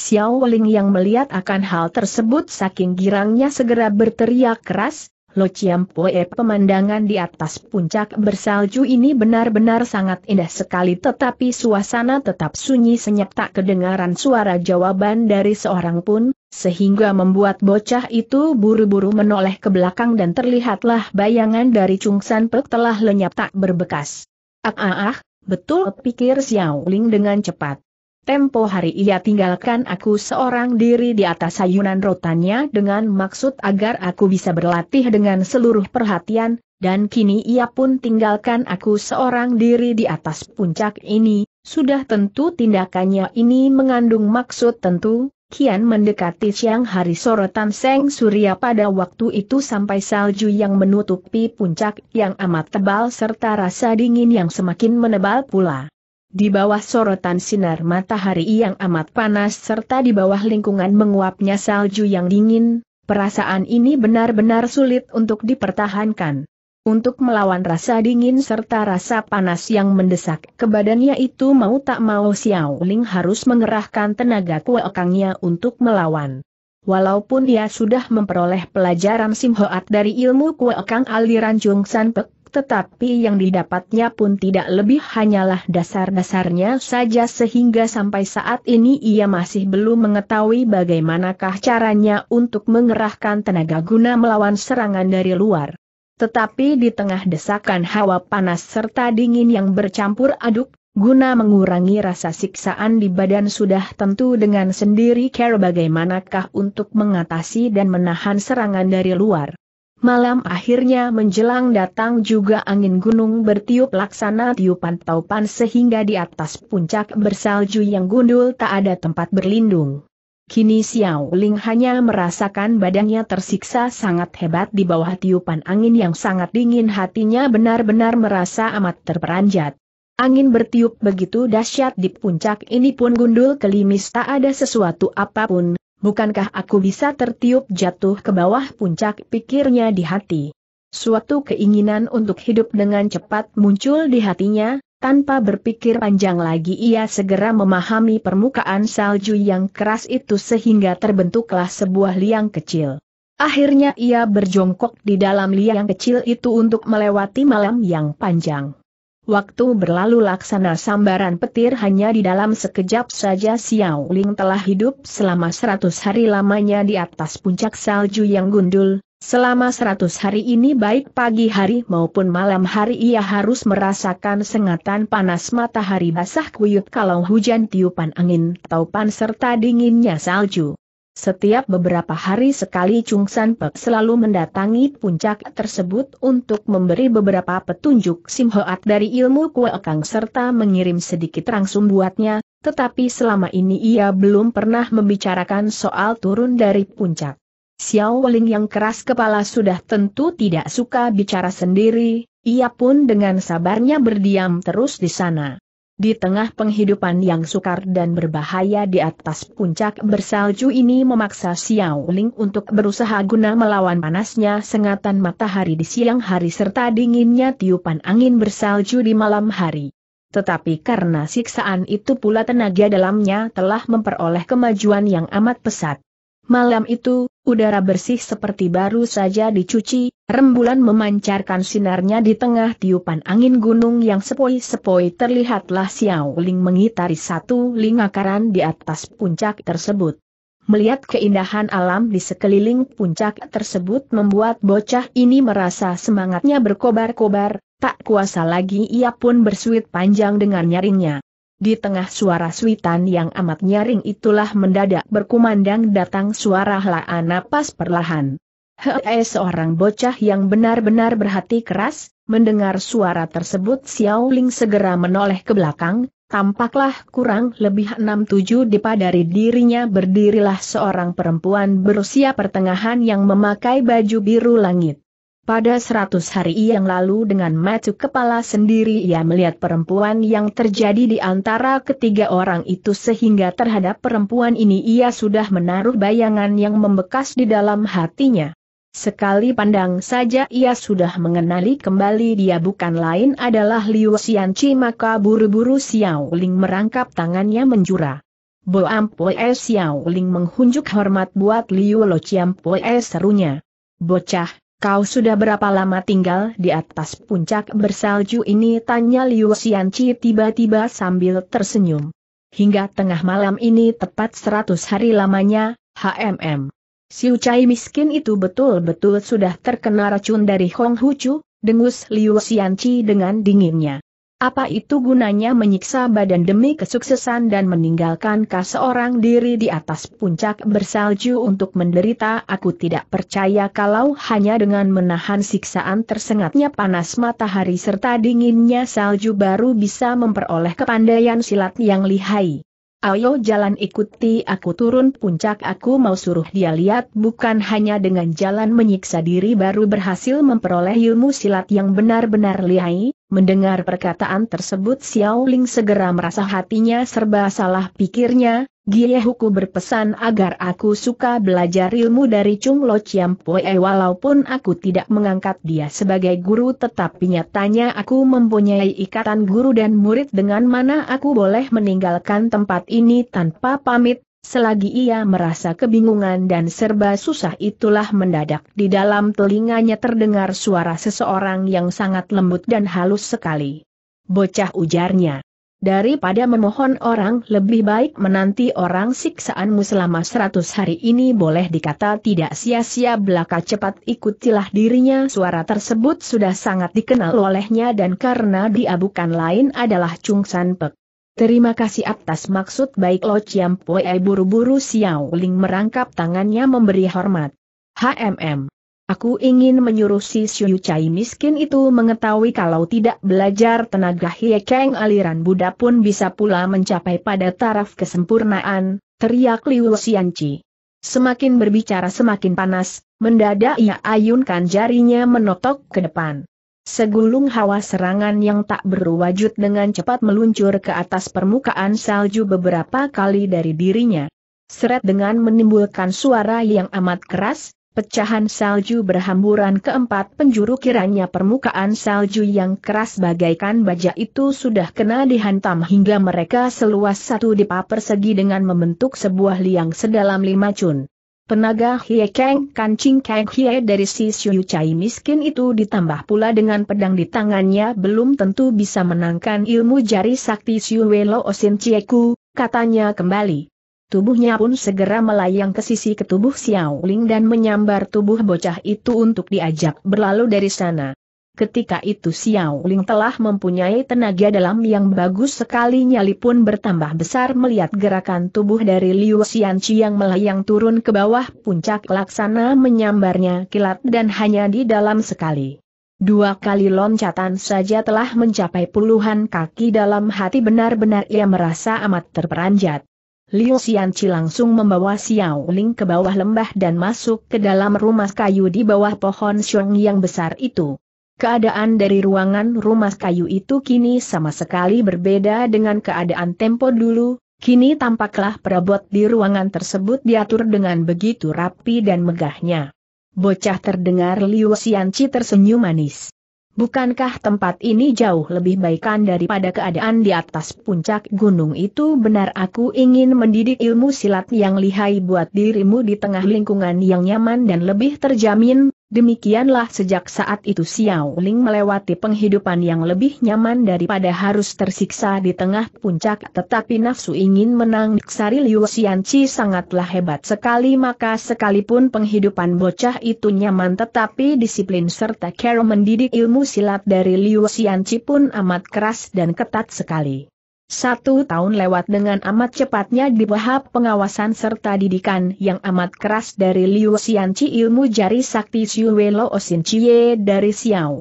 Xiao Weling yang melihat akan hal tersebut saking girangnya segera berteriak keras, Lo Chiam Poe pemandangan di atas puncak bersalju ini benar-benar sangat indah sekali tetapi suasana tetap sunyi senyap tak kedengaran suara jawaban dari seorang pun, sehingga membuat bocah itu buru-buru menoleh ke belakang dan terlihatlah bayangan dari Chung San Pek telah lenyap tak berbekas. Ah ah ah, betul pikir Xiao Ling dengan cepat. Tempo hari ia tinggalkan aku seorang diri di atas sayunan rotannya dengan maksud agar aku bisa berlatih dengan seluruh perhatian, dan kini ia pun tinggalkan aku seorang diri di atas puncak ini, sudah tentu tindakannya ini mengandung maksud tentu, kian mendekati siang hari sorotan Seng Surya pada waktu itu sampai salju yang menutupi puncak yang amat tebal serta rasa dingin yang semakin menebal pula. Di bawah sorotan sinar matahari yang amat panas serta di bawah lingkungan menguapnya salju yang dingin, perasaan ini benar-benar sulit untuk dipertahankan untuk melawan rasa dingin serta rasa panas yang mendesak ke badannya itu mau tak mau Xiao Ling harus mengerahkan tenaga kuekangnya untuk melawan. Walaupun dia sudah memperoleh pelajaran Simhoat dari ilmu kuekang aliran Jung San Pek, tetapi yang didapatnya pun tidak lebih hanyalah dasar-dasarnya saja sehingga sampai saat ini ia masih belum mengetahui bagaimanakah caranya untuk mengerahkan tenaga guna melawan serangan dari luar. Tetapi di tengah desakan hawa panas serta dingin yang bercampur aduk, guna mengurangi rasa siksaan di badan sudah tentu dengan sendiri care bagaimanakah untuk mengatasi dan menahan serangan dari luar. Malam akhirnya menjelang datang juga angin gunung bertiup laksana tiupan taupan sehingga di atas puncak bersalju yang gundul tak ada tempat berlindung. Kini Xiao Ling hanya merasakan badannya tersiksa sangat hebat di bawah tiupan angin yang sangat dingin hatinya benar-benar merasa amat terperanjat. Angin bertiup begitu dahsyat di puncak ini pun gundul kelimis tak ada sesuatu apapun, bukankah aku bisa tertiup jatuh ke bawah puncak pikirnya di hati. Suatu keinginan untuk hidup dengan cepat muncul di hatinya, tanpa berpikir panjang lagi ia segera memahami permukaan salju yang keras itu sehingga terbentuklah sebuah liang kecil. Akhirnya ia berjongkok di dalam liang kecil itu untuk melewati malam yang panjang. Waktu berlalu laksana sambaran petir hanya di dalam sekejap saja Xiao Ling telah hidup selama seratus hari lamanya di atas puncak salju yang gundul, Selama seratus hari ini baik pagi hari maupun malam hari ia harus merasakan sengatan panas matahari basah kuyup kalau hujan tiupan angin taupan serta dinginnya salju. Setiap beberapa hari sekali Chung San Pek selalu mendatangi puncak tersebut untuk memberi beberapa petunjuk Sim dari ilmu Kue Kang serta mengirim sedikit rangsum buatnya, tetapi selama ini ia belum pernah membicarakan soal turun dari puncak. Xiao Ling yang keras kepala sudah tentu tidak suka bicara sendiri, ia pun dengan sabarnya berdiam terus di sana. Di tengah penghidupan yang sukar dan berbahaya di atas puncak bersalju ini memaksa Xiao Ling untuk berusaha guna melawan panasnya sengatan matahari di siang hari serta dinginnya tiupan angin bersalju di malam hari. Tetapi karena siksaan itu pula tenaga dalamnya telah memperoleh kemajuan yang amat pesat. Malam itu, udara bersih seperti baru saja dicuci, rembulan memancarkan sinarnya di tengah tiupan angin gunung yang sepoi-sepoi terlihatlah Xiao Ling mengitari satu lingkaran di atas puncak tersebut. Melihat keindahan alam di sekeliling puncak tersebut membuat bocah ini merasa semangatnya berkobar-kobar, tak kuasa lagi ia pun bersuit panjang dengan nyaringnya. Di tengah suara suitan yang amat nyaring itulah mendadak berkumandang datang suara helaan napas perlahan. Hei seorang bocah yang benar-benar berhati keras, mendengar suara tersebut Xiao Ling segera menoleh ke belakang, Tampaklah kurang lebih 6-7 dipadari dirinya berdirilah seorang perempuan berusia pertengahan yang memakai baju biru langit. Pada seratus hari yang lalu dengan mata kepala sendiri ia melihat perempuan yang terjadi di antara ketiga orang itu sehingga terhadap perempuan ini ia sudah menaruh bayangan yang membekas di dalam hatinya. Sekali pandang saja ia sudah mengenali kembali dia bukan lain adalah Liu Xianqi maka buru-buru Xiao Ling merangkap tangannya menjura. Bo Ampue Xiao Ling menghunjuk hormat buat Liu Lo Chiam Pue serunya. Bocah, Kau sudah berapa lama tinggal di atas puncak bersalju ini? Tanya Liu Xianqi tiba-tiba sambil tersenyum. Hingga tengah malam ini tepat seratus hari lamanya, HMM. Siu Chai miskin itu betul-betul sudah terkena racun dari Hong Chu, dengus Liu Xianqi dengan dinginnya. Apa itu gunanya menyiksa badan demi kesuksesan dan meninggalkankah seorang diri di atas puncak bersalju untuk menderita? Aku tidak percaya kalau hanya dengan menahan siksaan tersengatnya panas matahari serta dinginnya salju baru bisa memperoleh kepandaian silat yang lihai. Ayo jalan ikuti aku turun puncak aku mau suruh dia lihat bukan hanya dengan jalan menyiksa diri baru berhasil memperoleh ilmu silat yang benar-benar lihai, Mendengar perkataan tersebut Xiao Ling segera merasa hatinya serba salah pikirnya, Gie Huku berpesan agar aku suka belajar ilmu dari Chung Lo Chiam Pue walaupun aku tidak mengangkat dia sebagai guru tetapi nyatanya aku mempunyai ikatan guru dan murid dengan mana aku boleh meninggalkan tempat ini tanpa pamit, Selagi ia merasa kebingungan dan serba susah itulah mendadak di dalam telinganya terdengar suara seseorang yang sangat lembut dan halus sekali. Bocah ujarnya. Daripada memohon orang lebih baik menanti orang siksaanmu selama seratus hari ini boleh dikata tidak sia-sia belaka cepat ikutilah dirinya suara tersebut sudah sangat dikenal olehnya dan karena dia bukan lain adalah Chung San Pek. Terima kasih atas maksud baik Lo Chiam Pue buru-buru Xiao Ling merangkap tangannya memberi hormat. HMM. Aku ingin menyuruh si Xiu Chai miskin itu mengetahui kalau tidak belajar tenaga Hiekeng aliran Buddha pun bisa pula mencapai pada taraf kesempurnaan, teriak Liu Xianqi. Semakin berbicara semakin panas, mendadak ia ayunkan jarinya menotok ke depan. Segulung hawa serangan yang tak berwujud dengan cepat meluncur ke atas permukaan salju beberapa kali dari dirinya. Seret dengan menimbulkan suara yang amat keras, pecahan salju berhamburan keempat penjuru kiranya permukaan salju yang keras bagaikan baja itu sudah kena dihantam hingga mereka seluas satu dipa persegi dengan membentuk sebuah liang sedalam lima cun. Penaga Hie Kang Kancing keng Hie dari si Shuyu Chai miskin itu ditambah pula dengan pedang di tangannya belum tentu bisa menangkan ilmu jari sakti Shuwelo Osin Cieku, katanya kembali. Tubuhnya pun segera melayang ke sisi ketubuh Xiao Ling dan menyambar tubuh bocah itu untuk diajak berlalu dari sana. Ketika itu Xiao Ling telah mempunyai tenaga dalam yang bagus sekali nyali pun bertambah besar melihat gerakan tubuh dari Liu Xianqi yang melayang turun ke bawah puncak laksana menyambarnya kilat dan hanya di dalam sekali. Dua kali loncatan saja telah mencapai puluhan kaki dalam hati benar-benar ia merasa amat terperanjat. Liu Xianqi langsung membawa Xiao Ling ke bawah lembah dan masuk ke dalam rumah kayu di bawah pohon siung yang besar itu. Keadaan dari ruangan rumah kayu itu kini sama sekali berbeda dengan keadaan tempo dulu, kini tampaklah perabot di ruangan tersebut diatur dengan begitu rapi dan megahnya. Bocah terdengar Liu Xianqi tersenyum manis. Bukankah tempat ini jauh lebih baikan daripada keadaan di atas puncak gunung itu benar aku ingin mendidik ilmu silat yang lihai buat dirimu di tengah lingkungan yang nyaman dan lebih terjamin, Demikianlah sejak saat itu Xiao Ling melewati penghidupan yang lebih nyaman daripada harus tersiksa di tengah puncak tetapi nafsu ingin menang Sari Liu Xianqi sangatlah hebat sekali maka sekalipun penghidupan bocah itu nyaman tetapi disiplin serta care mendidik ilmu silat dari Liu Xianqi pun amat keras dan ketat sekali. Satu tahun lewat dengan amat cepatnya di bawah pengawasan serta didikan yang amat keras dari Liu Xianqi ilmu jari sakti Xiuwelo Lo Chie dari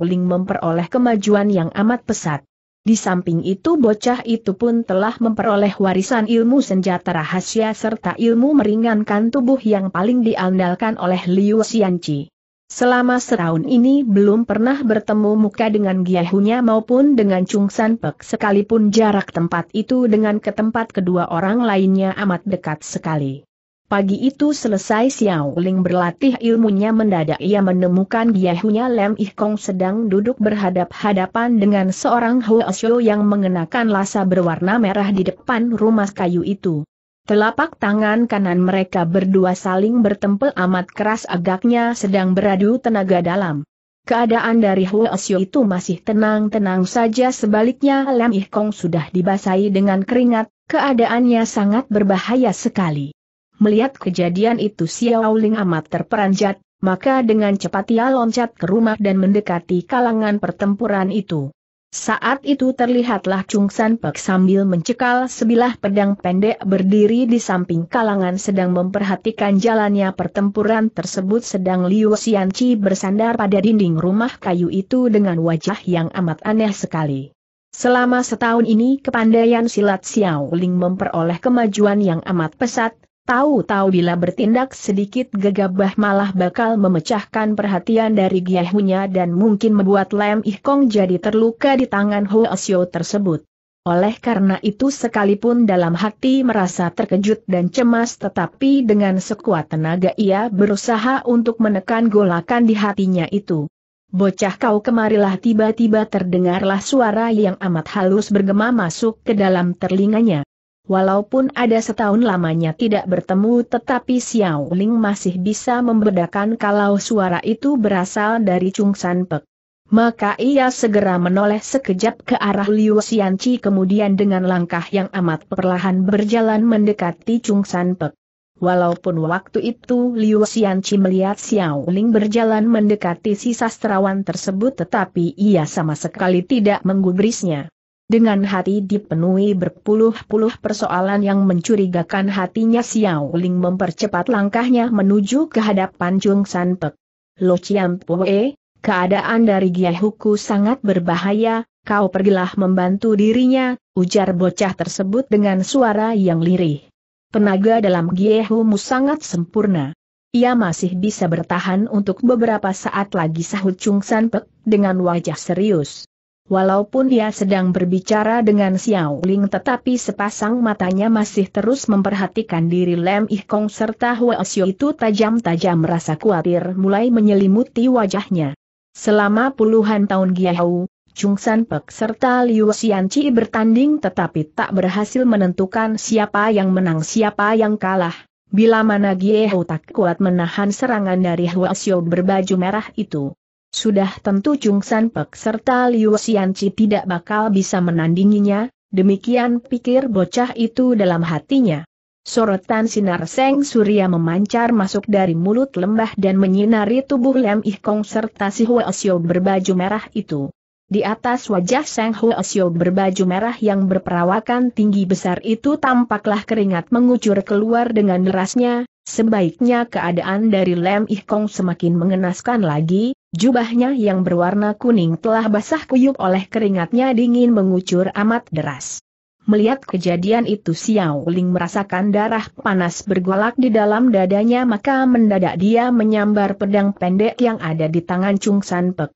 Ling memperoleh kemajuan yang amat pesat. Di samping itu bocah itu pun telah memperoleh warisan ilmu senjata rahasia serta ilmu meringankan tubuh yang paling diandalkan oleh Liu Xianqi. Selama setahun ini belum pernah bertemu muka dengan Giahunya maupun dengan Chung San Pek sekalipun jarak tempat itu dengan ke tempat kedua orang lainnya amat dekat sekali. Pagi itu selesai Xiao Ling berlatih ilmunya mendadak ia menemukan Giahunya Lem Ih Kong sedang duduk berhadap-hadapan dengan seorang Huo yang mengenakan lasa berwarna merah di depan rumah kayu itu. Telapak tangan kanan mereka berdua saling bertempel amat keras agaknya sedang beradu tenaga dalam. Keadaan dari Huo Xiu itu masih tenang-tenang saja sebaliknya Lam Ih Kong sudah dibasahi dengan keringat, keadaannya sangat berbahaya sekali. Melihat kejadian itu Xiao Ling amat terperanjat, maka dengan cepat ia loncat ke rumah dan mendekati kalangan pertempuran itu. Saat itu terlihatlah Chung San Pek sambil mencekal sebilah pedang pendek berdiri di samping kalangan sedang memperhatikan jalannya pertempuran tersebut sedang Liu Xianqi bersandar pada dinding rumah kayu itu dengan wajah yang amat aneh sekali. Selama setahun ini kepandaian silat Xiao Ling memperoleh kemajuan yang amat pesat, Tahu-tahu bila bertindak sedikit gegabah malah bakal memecahkan perhatian dari Gyehunya dan mungkin membuat Lem Ih jadi terluka di tangan Ho tersebut. Oleh karena itu sekalipun dalam hati merasa terkejut dan cemas tetapi dengan sekuat tenaga ia berusaha untuk menekan golakan di hatinya itu. Bocah kau kemarilah tiba-tiba terdengarlah suara yang amat halus bergema masuk ke dalam telinganya. Walaupun ada setahun lamanya tidak bertemu tetapi Xiao Ling masih bisa membedakan kalau suara itu berasal dari Chung San Pek. Maka ia segera menoleh sekejap ke arah Liu Xianqi kemudian dengan langkah yang amat perlahan berjalan mendekati Chung San Pek. Walaupun waktu itu Liu Xianqi melihat Xiao Ling berjalan mendekati si sastrawan tersebut tetapi ia sama sekali tidak menggubrisnya. Dengan hati dipenuhi berpuluh-puluh persoalan yang mencurigakan hatinya Xiao Ling mempercepat langkahnya menuju ke hadapan Jung San Pek. Lo Chiam Pue, keadaan dari Giehuku sangat berbahaya, kau pergilah membantu dirinya, ujar bocah tersebut dengan suara yang lirih. Tenaga dalam Giehumu sangat sempurna. Ia masih bisa bertahan untuk beberapa saat lagi sahut Chung San Pek dengan wajah serius. Walaupun dia sedang berbicara dengan Xiao Ling tetapi sepasang matanya masih terus memperhatikan diri Lem Ih Kong serta Huo Xiu itu tajam-tajam merasa khawatir mulai menyelimuti wajahnya. Selama puluhan tahun Giao, Chung San Pek serta Liu Xian Xianqi bertanding tetapi tak berhasil menentukan siapa yang menang siapa yang kalah. Bila mana Giao tak kuat menahan serangan dari Huo Xiu berbaju merah itu sudah tentu Chung San Pek serta Liu Xianqi tidak bakal bisa menandinginya, demikian pikir bocah itu dalam hatinya. Sorotan sinar seng surya memancar masuk dari mulut lembah dan menyinari tubuh Lem Ih Kong serta si Hua Xiu berbaju merah itu. Di atas wajah Seng Hua Xiu berbaju merah yang berperawakan tinggi besar itu tampaklah keringat mengucur keluar dengan derasnya, sebaiknya keadaan dari Lem Ih Kong semakin mengenaskan lagi, Jubahnya yang berwarna kuning telah basah kuyup oleh keringatnya dingin mengucur amat deras. Melihat kejadian itu Xiao Ling merasakan darah panas bergolak di dalam dadanya maka mendadak dia menyambar pedang pendek yang ada di tangan Chung San Pek.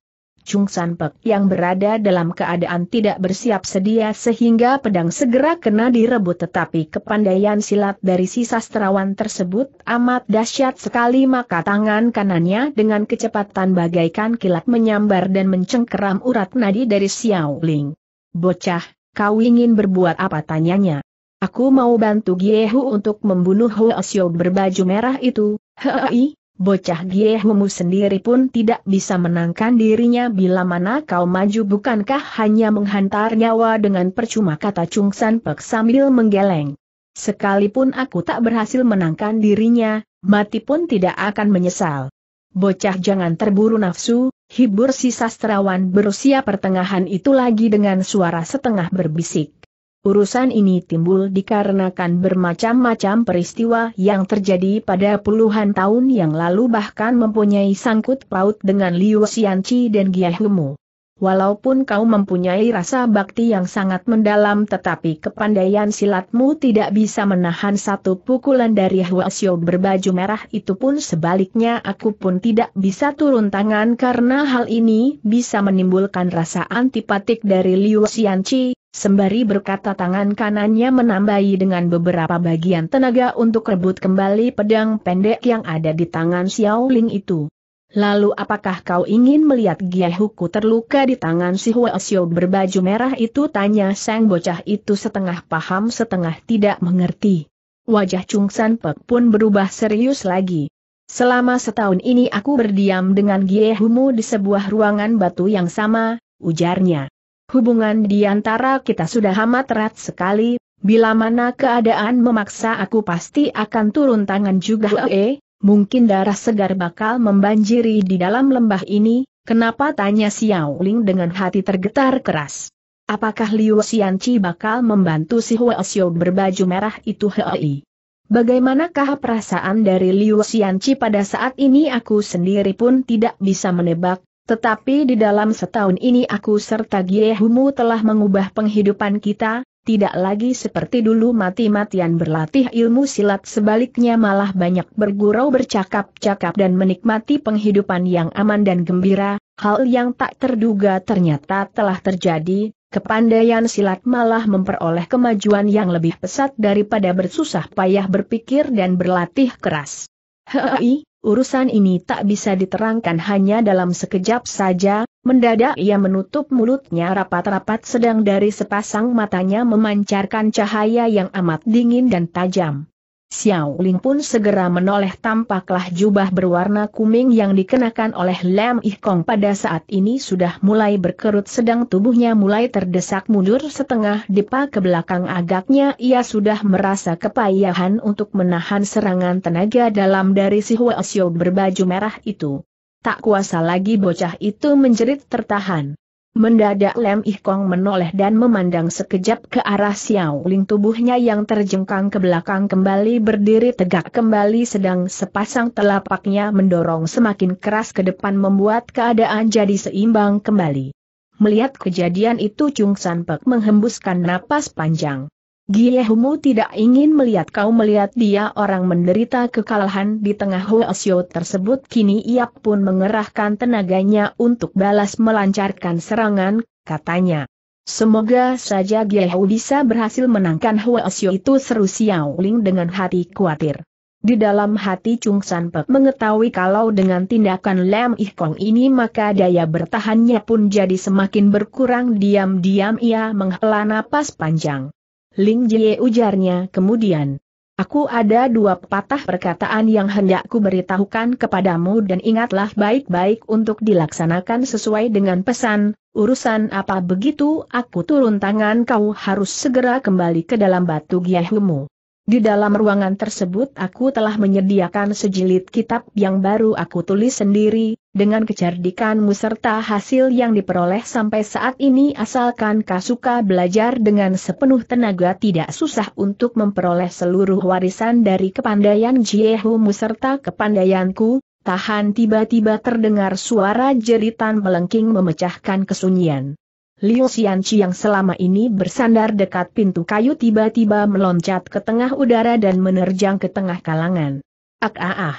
Chung San Pek yang berada dalam keadaan tidak bersiap sedia sehingga pedang segera kena direbut tetapi kepandaian silat dari si sastrawan tersebut amat dahsyat sekali maka tangan kanannya dengan kecepatan bagaikan kilat menyambar dan mencengkeram urat nadi dari Xiao Ling. Bocah, kau ingin berbuat apa tanyanya? Aku mau bantu Giehu untuk membunuh Huo Xiao berbaju merah itu, hei, bocah humu sendiri pun tidak bisa menangkan dirinya bila mana kau maju bukankah hanya menghantar nyawa dengan percuma kata Chung San Pek sambil menggeleng. Sekalipun aku tak berhasil menangkan dirinya, mati pun tidak akan menyesal. Bocah jangan terburu nafsu, hibur si sastrawan berusia pertengahan itu lagi dengan suara setengah berbisik. Urusan ini timbul dikarenakan bermacam-macam peristiwa yang terjadi pada puluhan tahun yang lalu bahkan mempunyai sangkut paut dengan Liu Xianqi dan Giahumu. Walaupun kau mempunyai rasa bakti yang sangat mendalam tetapi kepandaian silatmu tidak bisa menahan satu pukulan dari Huasyo berbaju merah itu pun sebaliknya aku pun tidak bisa turun tangan karena hal ini bisa menimbulkan rasa antipatik dari Liu Xianqi, Sembari berkata tangan kanannya menambahi dengan beberapa bagian tenaga untuk rebut kembali pedang pendek yang ada di tangan Xiao Ling itu. Lalu apakah kau ingin melihat Giehuku terluka di tangan si Xiao berbaju merah itu? Tanya sang bocah itu setengah paham setengah tidak mengerti. Wajah Chung San Pek pun berubah serius lagi. Selama setahun ini aku berdiam dengan Giehumu di sebuah ruangan batu yang sama, ujarnya. Hubungan di antara kita sudah amat erat sekali, bila mana keadaan memaksa aku pasti akan turun tangan juga eh, mungkin darah segar bakal membanjiri di dalam lembah ini, kenapa tanya Xiao Ling dengan hati tergetar keras. Apakah Liu Xianqi bakal membantu si Hua berbaju merah itu hei? Bagaimanakah perasaan dari Liu Xianqi pada saat ini aku sendiri pun tidak bisa menebak, tetapi di dalam setahun ini aku serta Giehumu telah mengubah penghidupan kita, tidak lagi seperti dulu mati-matian berlatih ilmu silat sebaliknya malah banyak bergurau bercakap-cakap dan menikmati penghidupan yang aman dan gembira, hal yang tak terduga ternyata telah terjadi, kepandaian silat malah memperoleh kemajuan yang lebih pesat daripada bersusah payah berpikir dan berlatih keras. Hei, urusan ini tak bisa diterangkan hanya dalam sekejap saja, mendadak ia menutup mulutnya rapat-rapat sedang dari sepasang matanya memancarkan cahaya yang amat dingin dan tajam. Xiao Ling pun segera menoleh tampaklah jubah berwarna kuning yang dikenakan oleh Lam Ih pada saat ini sudah mulai berkerut sedang tubuhnya mulai terdesak mundur setengah depa ke belakang agaknya ia sudah merasa kepayahan untuk menahan serangan tenaga dalam dari si Hua Xiao berbaju merah itu. Tak kuasa lagi bocah itu menjerit tertahan. Mendadak Lem Ih menoleh dan memandang sekejap ke arah Xiao Ling tubuhnya yang terjengkang ke belakang kembali berdiri tegak kembali sedang sepasang telapaknya mendorong semakin keras ke depan membuat keadaan jadi seimbang kembali. Melihat kejadian itu Chung San Pek menghembuskan napas panjang. Giehumu tidak ingin melihat kau melihat dia orang menderita kekalahan di tengah Hoesyo tersebut kini ia pun mengerahkan tenaganya untuk balas melancarkan serangan, katanya. Semoga saja Giehu bisa berhasil menangkan Hoesyo itu seru Xiao Ling dengan hati khawatir. Di dalam hati Chung San Pek mengetahui kalau dengan tindakan Lam Ih Kong ini maka daya bertahannya pun jadi semakin berkurang diam-diam ia menghela napas panjang. Ling Jie ujarnya kemudian. Aku ada dua patah perkataan yang hendak ku beritahukan kepadamu dan ingatlah baik-baik untuk dilaksanakan sesuai dengan pesan, urusan apa begitu aku turun tangan kau harus segera kembali ke dalam batu giyahumu. Di dalam ruangan tersebut aku telah menyediakan sejilid kitab yang baru aku tulis sendiri, dengan kecerdikanmu serta hasil yang diperoleh sampai saat ini asalkan Kasuka belajar dengan sepenuh tenaga tidak susah untuk memperoleh seluruh warisan dari kepandaian Jiehumu serta kepandaianku, tahan tiba-tiba terdengar suara jeritan melengking memecahkan kesunyian. Liu Xianqi yang selama ini bersandar dekat pintu kayu tiba-tiba meloncat ke tengah udara dan menerjang ke tengah kalangan. ak a ah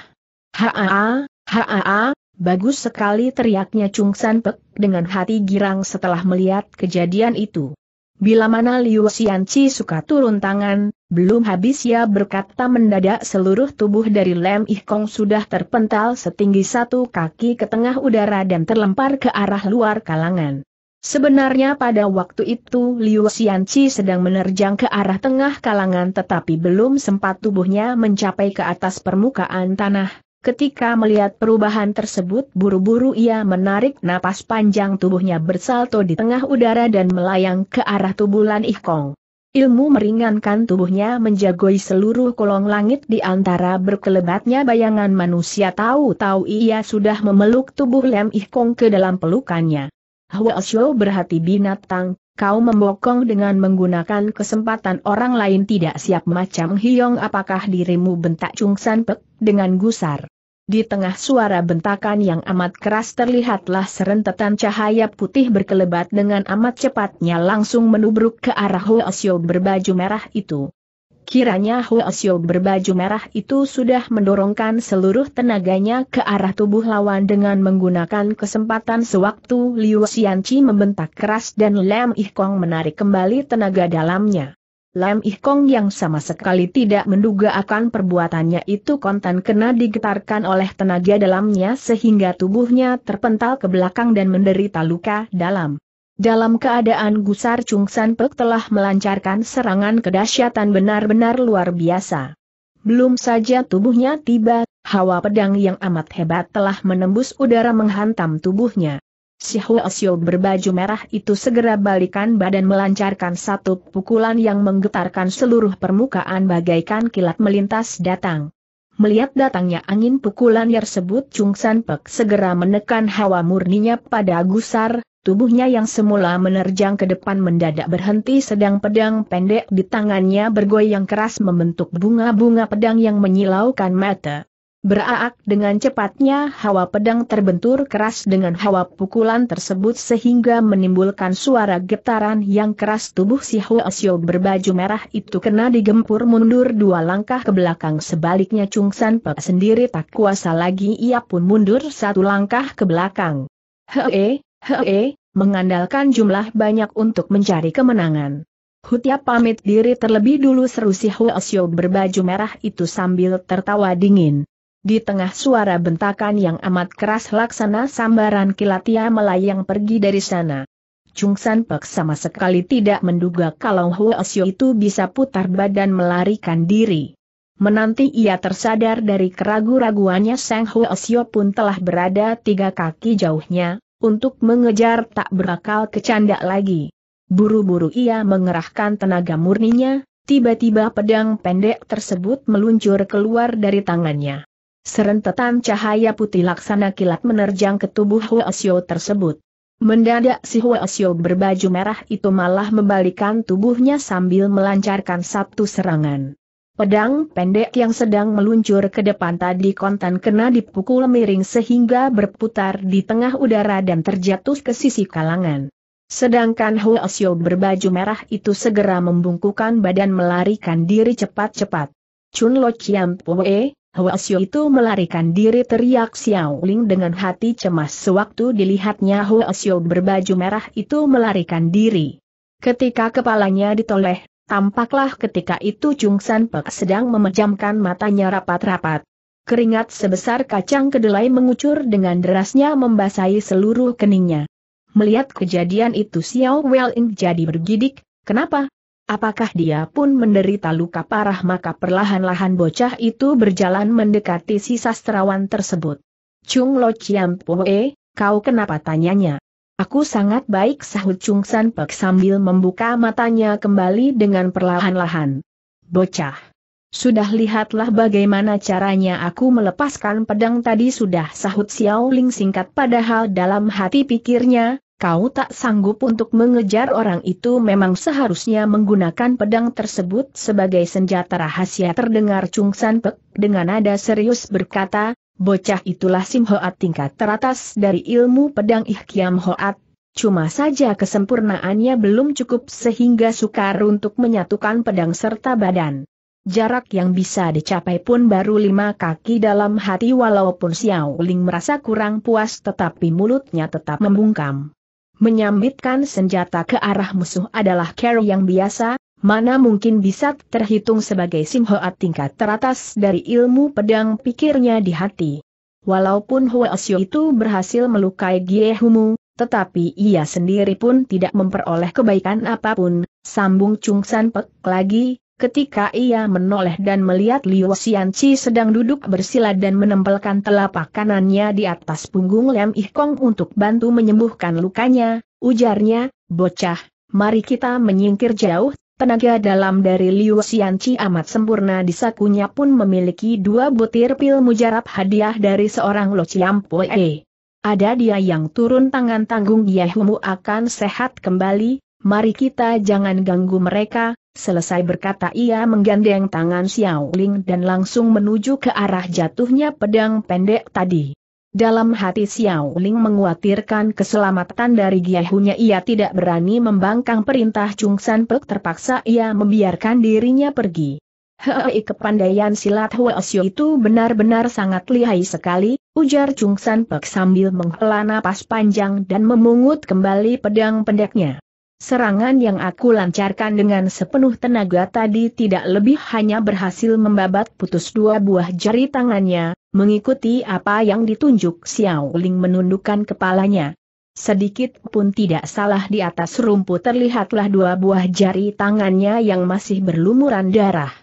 ha a ah ha a ah Bagus sekali teriaknya Chung San Pek dengan hati girang setelah melihat kejadian itu. Bila mana Liu Xianqi suka turun tangan, belum habis ia berkata mendadak seluruh tubuh dari Lem Ih Kong sudah terpental setinggi satu kaki ke tengah udara dan terlempar ke arah luar kalangan. Sebenarnya pada waktu itu Liu Xianqi sedang menerjang ke arah tengah kalangan tetapi belum sempat tubuhnya mencapai ke atas permukaan tanah, Ketika melihat perubahan tersebut buru-buru ia menarik napas panjang tubuhnya bersalto di tengah udara dan melayang ke arah tubuh Lan Ihkong. Ilmu meringankan tubuhnya menjagoi seluruh kolong langit di antara berkelebatnya bayangan manusia tahu-tahu ia sudah memeluk tubuh Lem Ihkong ke dalam pelukannya. Hua Xiao berhati binatang, kau membokong dengan menggunakan kesempatan orang lain tidak siap macam hiung, apakah dirimu bentak Chung San Pek, dengan gusar. Di tengah suara bentakan yang amat keras terlihatlah serentetan cahaya putih berkelebat dengan amat cepatnya langsung menubruk ke arah Hua Xiao berbaju merah itu. Kiranya Xiu berbaju merah itu sudah mendorongkan seluruh tenaganya ke arah tubuh lawan dengan menggunakan kesempatan sewaktu Liu Xianqi membentak keras dan Lam Ikong menarik kembali tenaga dalamnya. Lam Ikong yang sama sekali tidak menduga akan perbuatannya itu kontan kena digetarkan oleh tenaga dalamnya sehingga tubuhnya terpental ke belakang dan menderita luka dalam. Dalam keadaan gusar Chung San Pek telah melancarkan serangan kedahsyatan benar-benar luar biasa. Belum saja tubuhnya tiba, hawa pedang yang amat hebat telah menembus udara menghantam tubuhnya. Si Huasio berbaju merah itu segera balikan badan melancarkan satu pukulan yang menggetarkan seluruh permukaan bagaikan kilat melintas datang. Melihat datangnya angin pukulan tersebut Chung San Pek segera menekan hawa murninya pada gusar, Tubuhnya yang semula menerjang ke depan mendadak berhenti sedang pedang pendek di tangannya bergoyang keras membentuk bunga-bunga pedang yang menyilaukan mata. Beraak dengan cepatnya hawa pedang terbentur keras dengan hawa pukulan tersebut sehingga menimbulkan suara getaran yang keras tubuh si Hua Xiu berbaju merah itu kena digempur mundur dua langkah ke belakang sebaliknya Chung San Pe sendiri tak kuasa lagi ia pun mundur satu langkah ke belakang. Hee, Hee, mengandalkan jumlah banyak untuk mencari kemenangan. Hutia pamit diri terlebih dulu seru si Xiu berbaju merah itu sambil tertawa dingin. Di tengah suara bentakan yang amat keras laksana sambaran kilatia melayang pergi dari sana. Chung San Pek sama sekali tidak menduga kalau Xiu itu bisa putar badan melarikan diri. Menanti ia tersadar dari keragu-raguannya Sang Xiu pun telah berada tiga kaki jauhnya, untuk mengejar tak berakal kecanda lagi. Buru-buru ia mengerahkan tenaga murninya, tiba-tiba pedang pendek tersebut meluncur keluar dari tangannya. Serentetan cahaya putih laksana kilat menerjang ke tubuh Huasio tersebut. Mendadak si Huasio berbaju merah itu malah membalikan tubuhnya sambil melancarkan satu serangan. Pedang pendek yang sedang meluncur ke depan tadi kontan kena dipukul miring sehingga berputar di tengah udara dan terjatuh ke sisi kalangan. Sedangkan Huo Xiao berbaju merah itu segera membungkukan badan melarikan diri cepat-cepat. Chun Lo Chiam Poe, Huo Xiao itu melarikan diri teriak Xiao Ling dengan hati cemas sewaktu dilihatnya Huo Xiao berbaju merah itu melarikan diri. Ketika kepalanya ditoleh Tampaklah ketika itu Chung San Pek sedang memejamkan matanya rapat-rapat. Keringat sebesar kacang kedelai mengucur dengan derasnya membasahi seluruh keningnya. Melihat kejadian itu Xiao Wei jadi bergidik, kenapa? Apakah dia pun menderita luka parah maka perlahan-lahan bocah itu berjalan mendekati si sastrawan tersebut. Chung Lo Chiam Poe, kau kenapa tanyanya? Aku sangat baik sahut Chung San Pek sambil membuka matanya kembali dengan perlahan-lahan. Bocah. Sudah lihatlah bagaimana caranya aku melepaskan pedang tadi sudah sahut Xiao Ling singkat padahal dalam hati pikirnya, kau tak sanggup untuk mengejar orang itu memang seharusnya menggunakan pedang tersebut sebagai senjata rahasia terdengar Chung San Pek dengan nada serius berkata, bocah itulah Sim Hoat tingkat teratas dari ilmu pedang Ihkiam Hoat, Cuma saja kesempurnaannya belum cukup sehingga sukar untuk menyatukan pedang serta badan. Jarak yang bisa dicapai pun baru lima kaki dalam hati walaupun Xiao Ling merasa kurang puas tetapi mulutnya tetap membungkam. Menyambitkan senjata ke arah musuh adalah cara yang biasa, mana mungkin bisa terhitung sebagai simhoat tingkat teratas dari ilmu pedang pikirnya di hati. Walaupun Asio itu berhasil melukai Gie Humu, tetapi ia sendiri pun tidak memperoleh kebaikan apapun, sambung Chung San Pek lagi, ketika ia menoleh dan melihat Liu Chi sedang duduk bersila dan menempelkan telapak kanannya di atas punggung Lem Ih Kong untuk bantu menyembuhkan lukanya, ujarnya, bocah, mari kita menyingkir jauh Tenaga dalam dari Liu Xianqi amat sempurna di sakunya pun memiliki dua butir pil mujarab hadiah dari seorang Lo Chiampoe. Ada dia yang turun tangan tanggung Yehumu akan sehat kembali, mari kita jangan ganggu mereka, selesai berkata ia menggandeng tangan Xiao Ling dan langsung menuju ke arah jatuhnya pedang pendek tadi. Dalam hati Xiao Ling menguatirkan keselamatan dari Giahunya ia tidak berani membangkang perintah Chung San Pek terpaksa ia membiarkan dirinya pergi. Hei kepandaian silat Huasyo itu benar-benar sangat lihai sekali, ujar Chung San Pek sambil menghela napas panjang dan memungut kembali pedang pendeknya. Serangan yang aku lancarkan dengan sepenuh tenaga tadi tidak lebih hanya berhasil membabat putus dua buah jari tangannya, mengikuti apa yang ditunjuk Xiao Ling menundukkan kepalanya. Sedikit pun tidak salah di atas rumput terlihatlah dua buah jari tangannya yang masih berlumuran darah.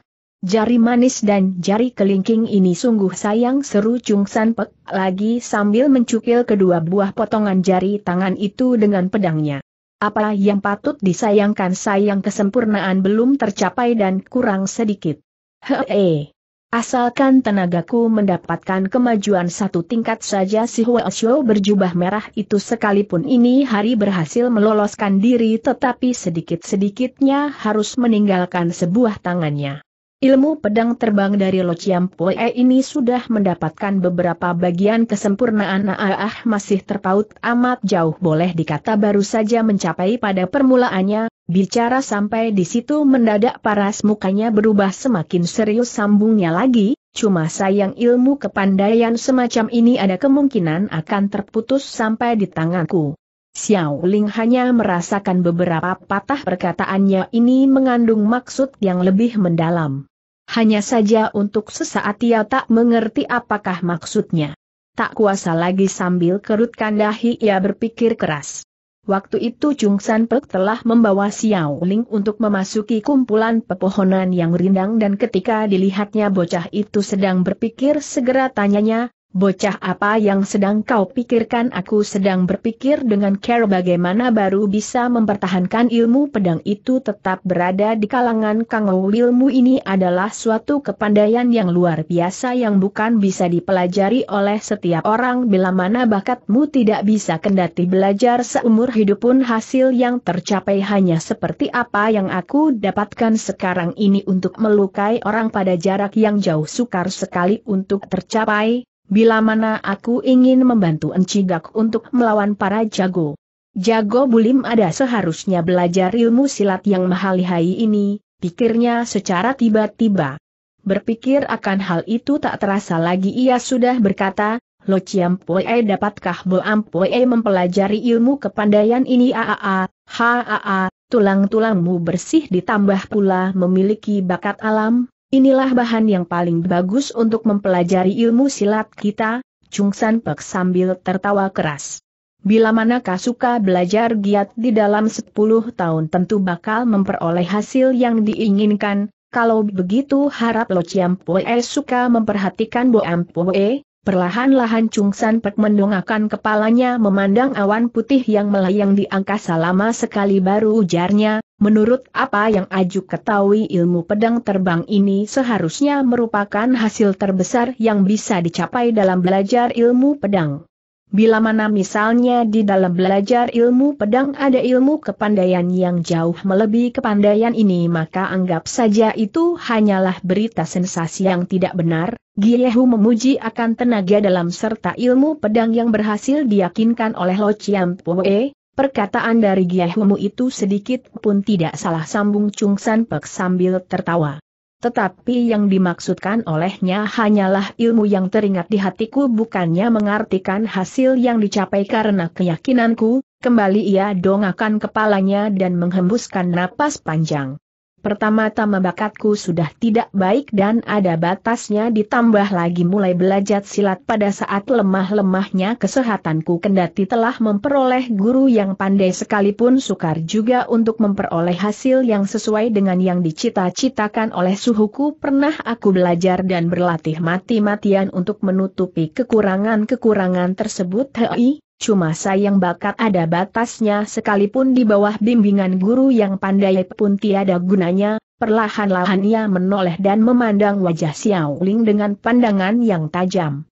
Jari manis dan jari kelingking ini sungguh sayang seru Chung San Pek lagi sambil mencukil kedua buah potongan jari tangan itu dengan pedangnya. Apa yang patut disayangkan sayang kesempurnaan belum tercapai dan kurang sedikit. Hei. Asalkan tenagaku mendapatkan kemajuan satu tingkat saja si Hua Xiao berjubah merah itu sekalipun ini hari berhasil meloloskan diri tetapi sedikit-sedikitnya harus meninggalkan sebuah tangannya. Ilmu pedang terbang dari Lo Chiam Poe ini sudah mendapatkan beberapa bagian kesempurnaan Naah masih terpaut amat jauh boleh dikata baru saja mencapai pada permulaannya, bicara sampai di situ mendadak paras mukanya berubah semakin serius sambungnya lagi, cuma sayang ilmu kepandaian semacam ini ada kemungkinan akan terputus sampai di tanganku. Xiao Ling hanya merasakan beberapa patah perkataannya ini mengandung maksud yang lebih mendalam. Hanya saja untuk sesaat ia tak mengerti apakah maksudnya. Tak kuasa lagi sambil kerutkan dahi ia berpikir keras. Waktu itu Chung San Pek telah membawa Xiao Ling untuk memasuki kumpulan pepohonan yang rindang dan ketika dilihatnya bocah itu sedang berpikir segera tanyanya, Bocah apa yang sedang kau pikirkan aku sedang berpikir dengan care bagaimana baru bisa mempertahankan ilmu pedang itu tetap berada di kalangan Kang Ilmu ini adalah suatu kepandaian yang luar biasa yang bukan bisa dipelajari oleh setiap orang bila mana bakatmu tidak bisa kendati belajar seumur hidup pun hasil yang tercapai hanya seperti apa yang aku dapatkan sekarang ini untuk melukai orang pada jarak yang jauh sukar sekali untuk tercapai Bila mana aku ingin membantu Encigak untuk melawan para jago. Jago bulim ada seharusnya belajar ilmu silat yang mahalihai ini, pikirnya secara tiba-tiba. Berpikir akan hal itu tak terasa lagi ia sudah berkata, Lo Chiam dapatkah Bo Am mempelajari ilmu kepandaian ini aaa, haa, tulang-tulangmu bersih ditambah pula memiliki bakat alam, Inilah bahan yang paling bagus untuk mempelajari ilmu silat kita, Chung San Pek sambil tertawa keras. Bila mana suka belajar giat di dalam 10 tahun tentu bakal memperoleh hasil yang diinginkan, kalau begitu harap Lo Chiam Poe suka memperhatikan Bo Am Poe, Perlahan-lahan Chung San Pek mendongakkan kepalanya memandang awan putih yang melayang di angkasa lama sekali baru ujarnya, menurut apa yang Aju ketahui ilmu pedang terbang ini seharusnya merupakan hasil terbesar yang bisa dicapai dalam belajar ilmu pedang. Bila mana misalnya di dalam belajar ilmu pedang ada ilmu kepandaian yang jauh melebihi kepandaian ini maka anggap saja itu hanyalah berita sensasi yang tidak benar, Giehu memuji akan tenaga dalam serta ilmu pedang yang berhasil diyakinkan oleh Lo Chiam Pue, perkataan dari Giehumu itu sedikit pun tidak salah sambung Chung San Pek sambil tertawa. Tetapi yang dimaksudkan olehnya hanyalah ilmu yang teringat di hatiku bukannya mengartikan hasil yang dicapai karena keyakinanku, kembali ia dongakan kepalanya dan menghembuskan napas panjang. Pertama-tama bakatku sudah tidak baik dan ada batasnya ditambah lagi mulai belajar silat pada saat lemah-lemahnya kesehatanku kendati telah memperoleh guru yang pandai sekalipun sukar juga untuk memperoleh hasil yang sesuai dengan yang dicita-citakan oleh suhuku pernah aku belajar dan berlatih mati-matian untuk menutupi kekurangan-kekurangan tersebut Hei Cuma sayang bakat ada batasnya sekalipun di bawah bimbingan guru yang pandai pun tiada gunanya, perlahan-lahan ia menoleh dan memandang wajah Xiao Ling dengan pandangan yang tajam.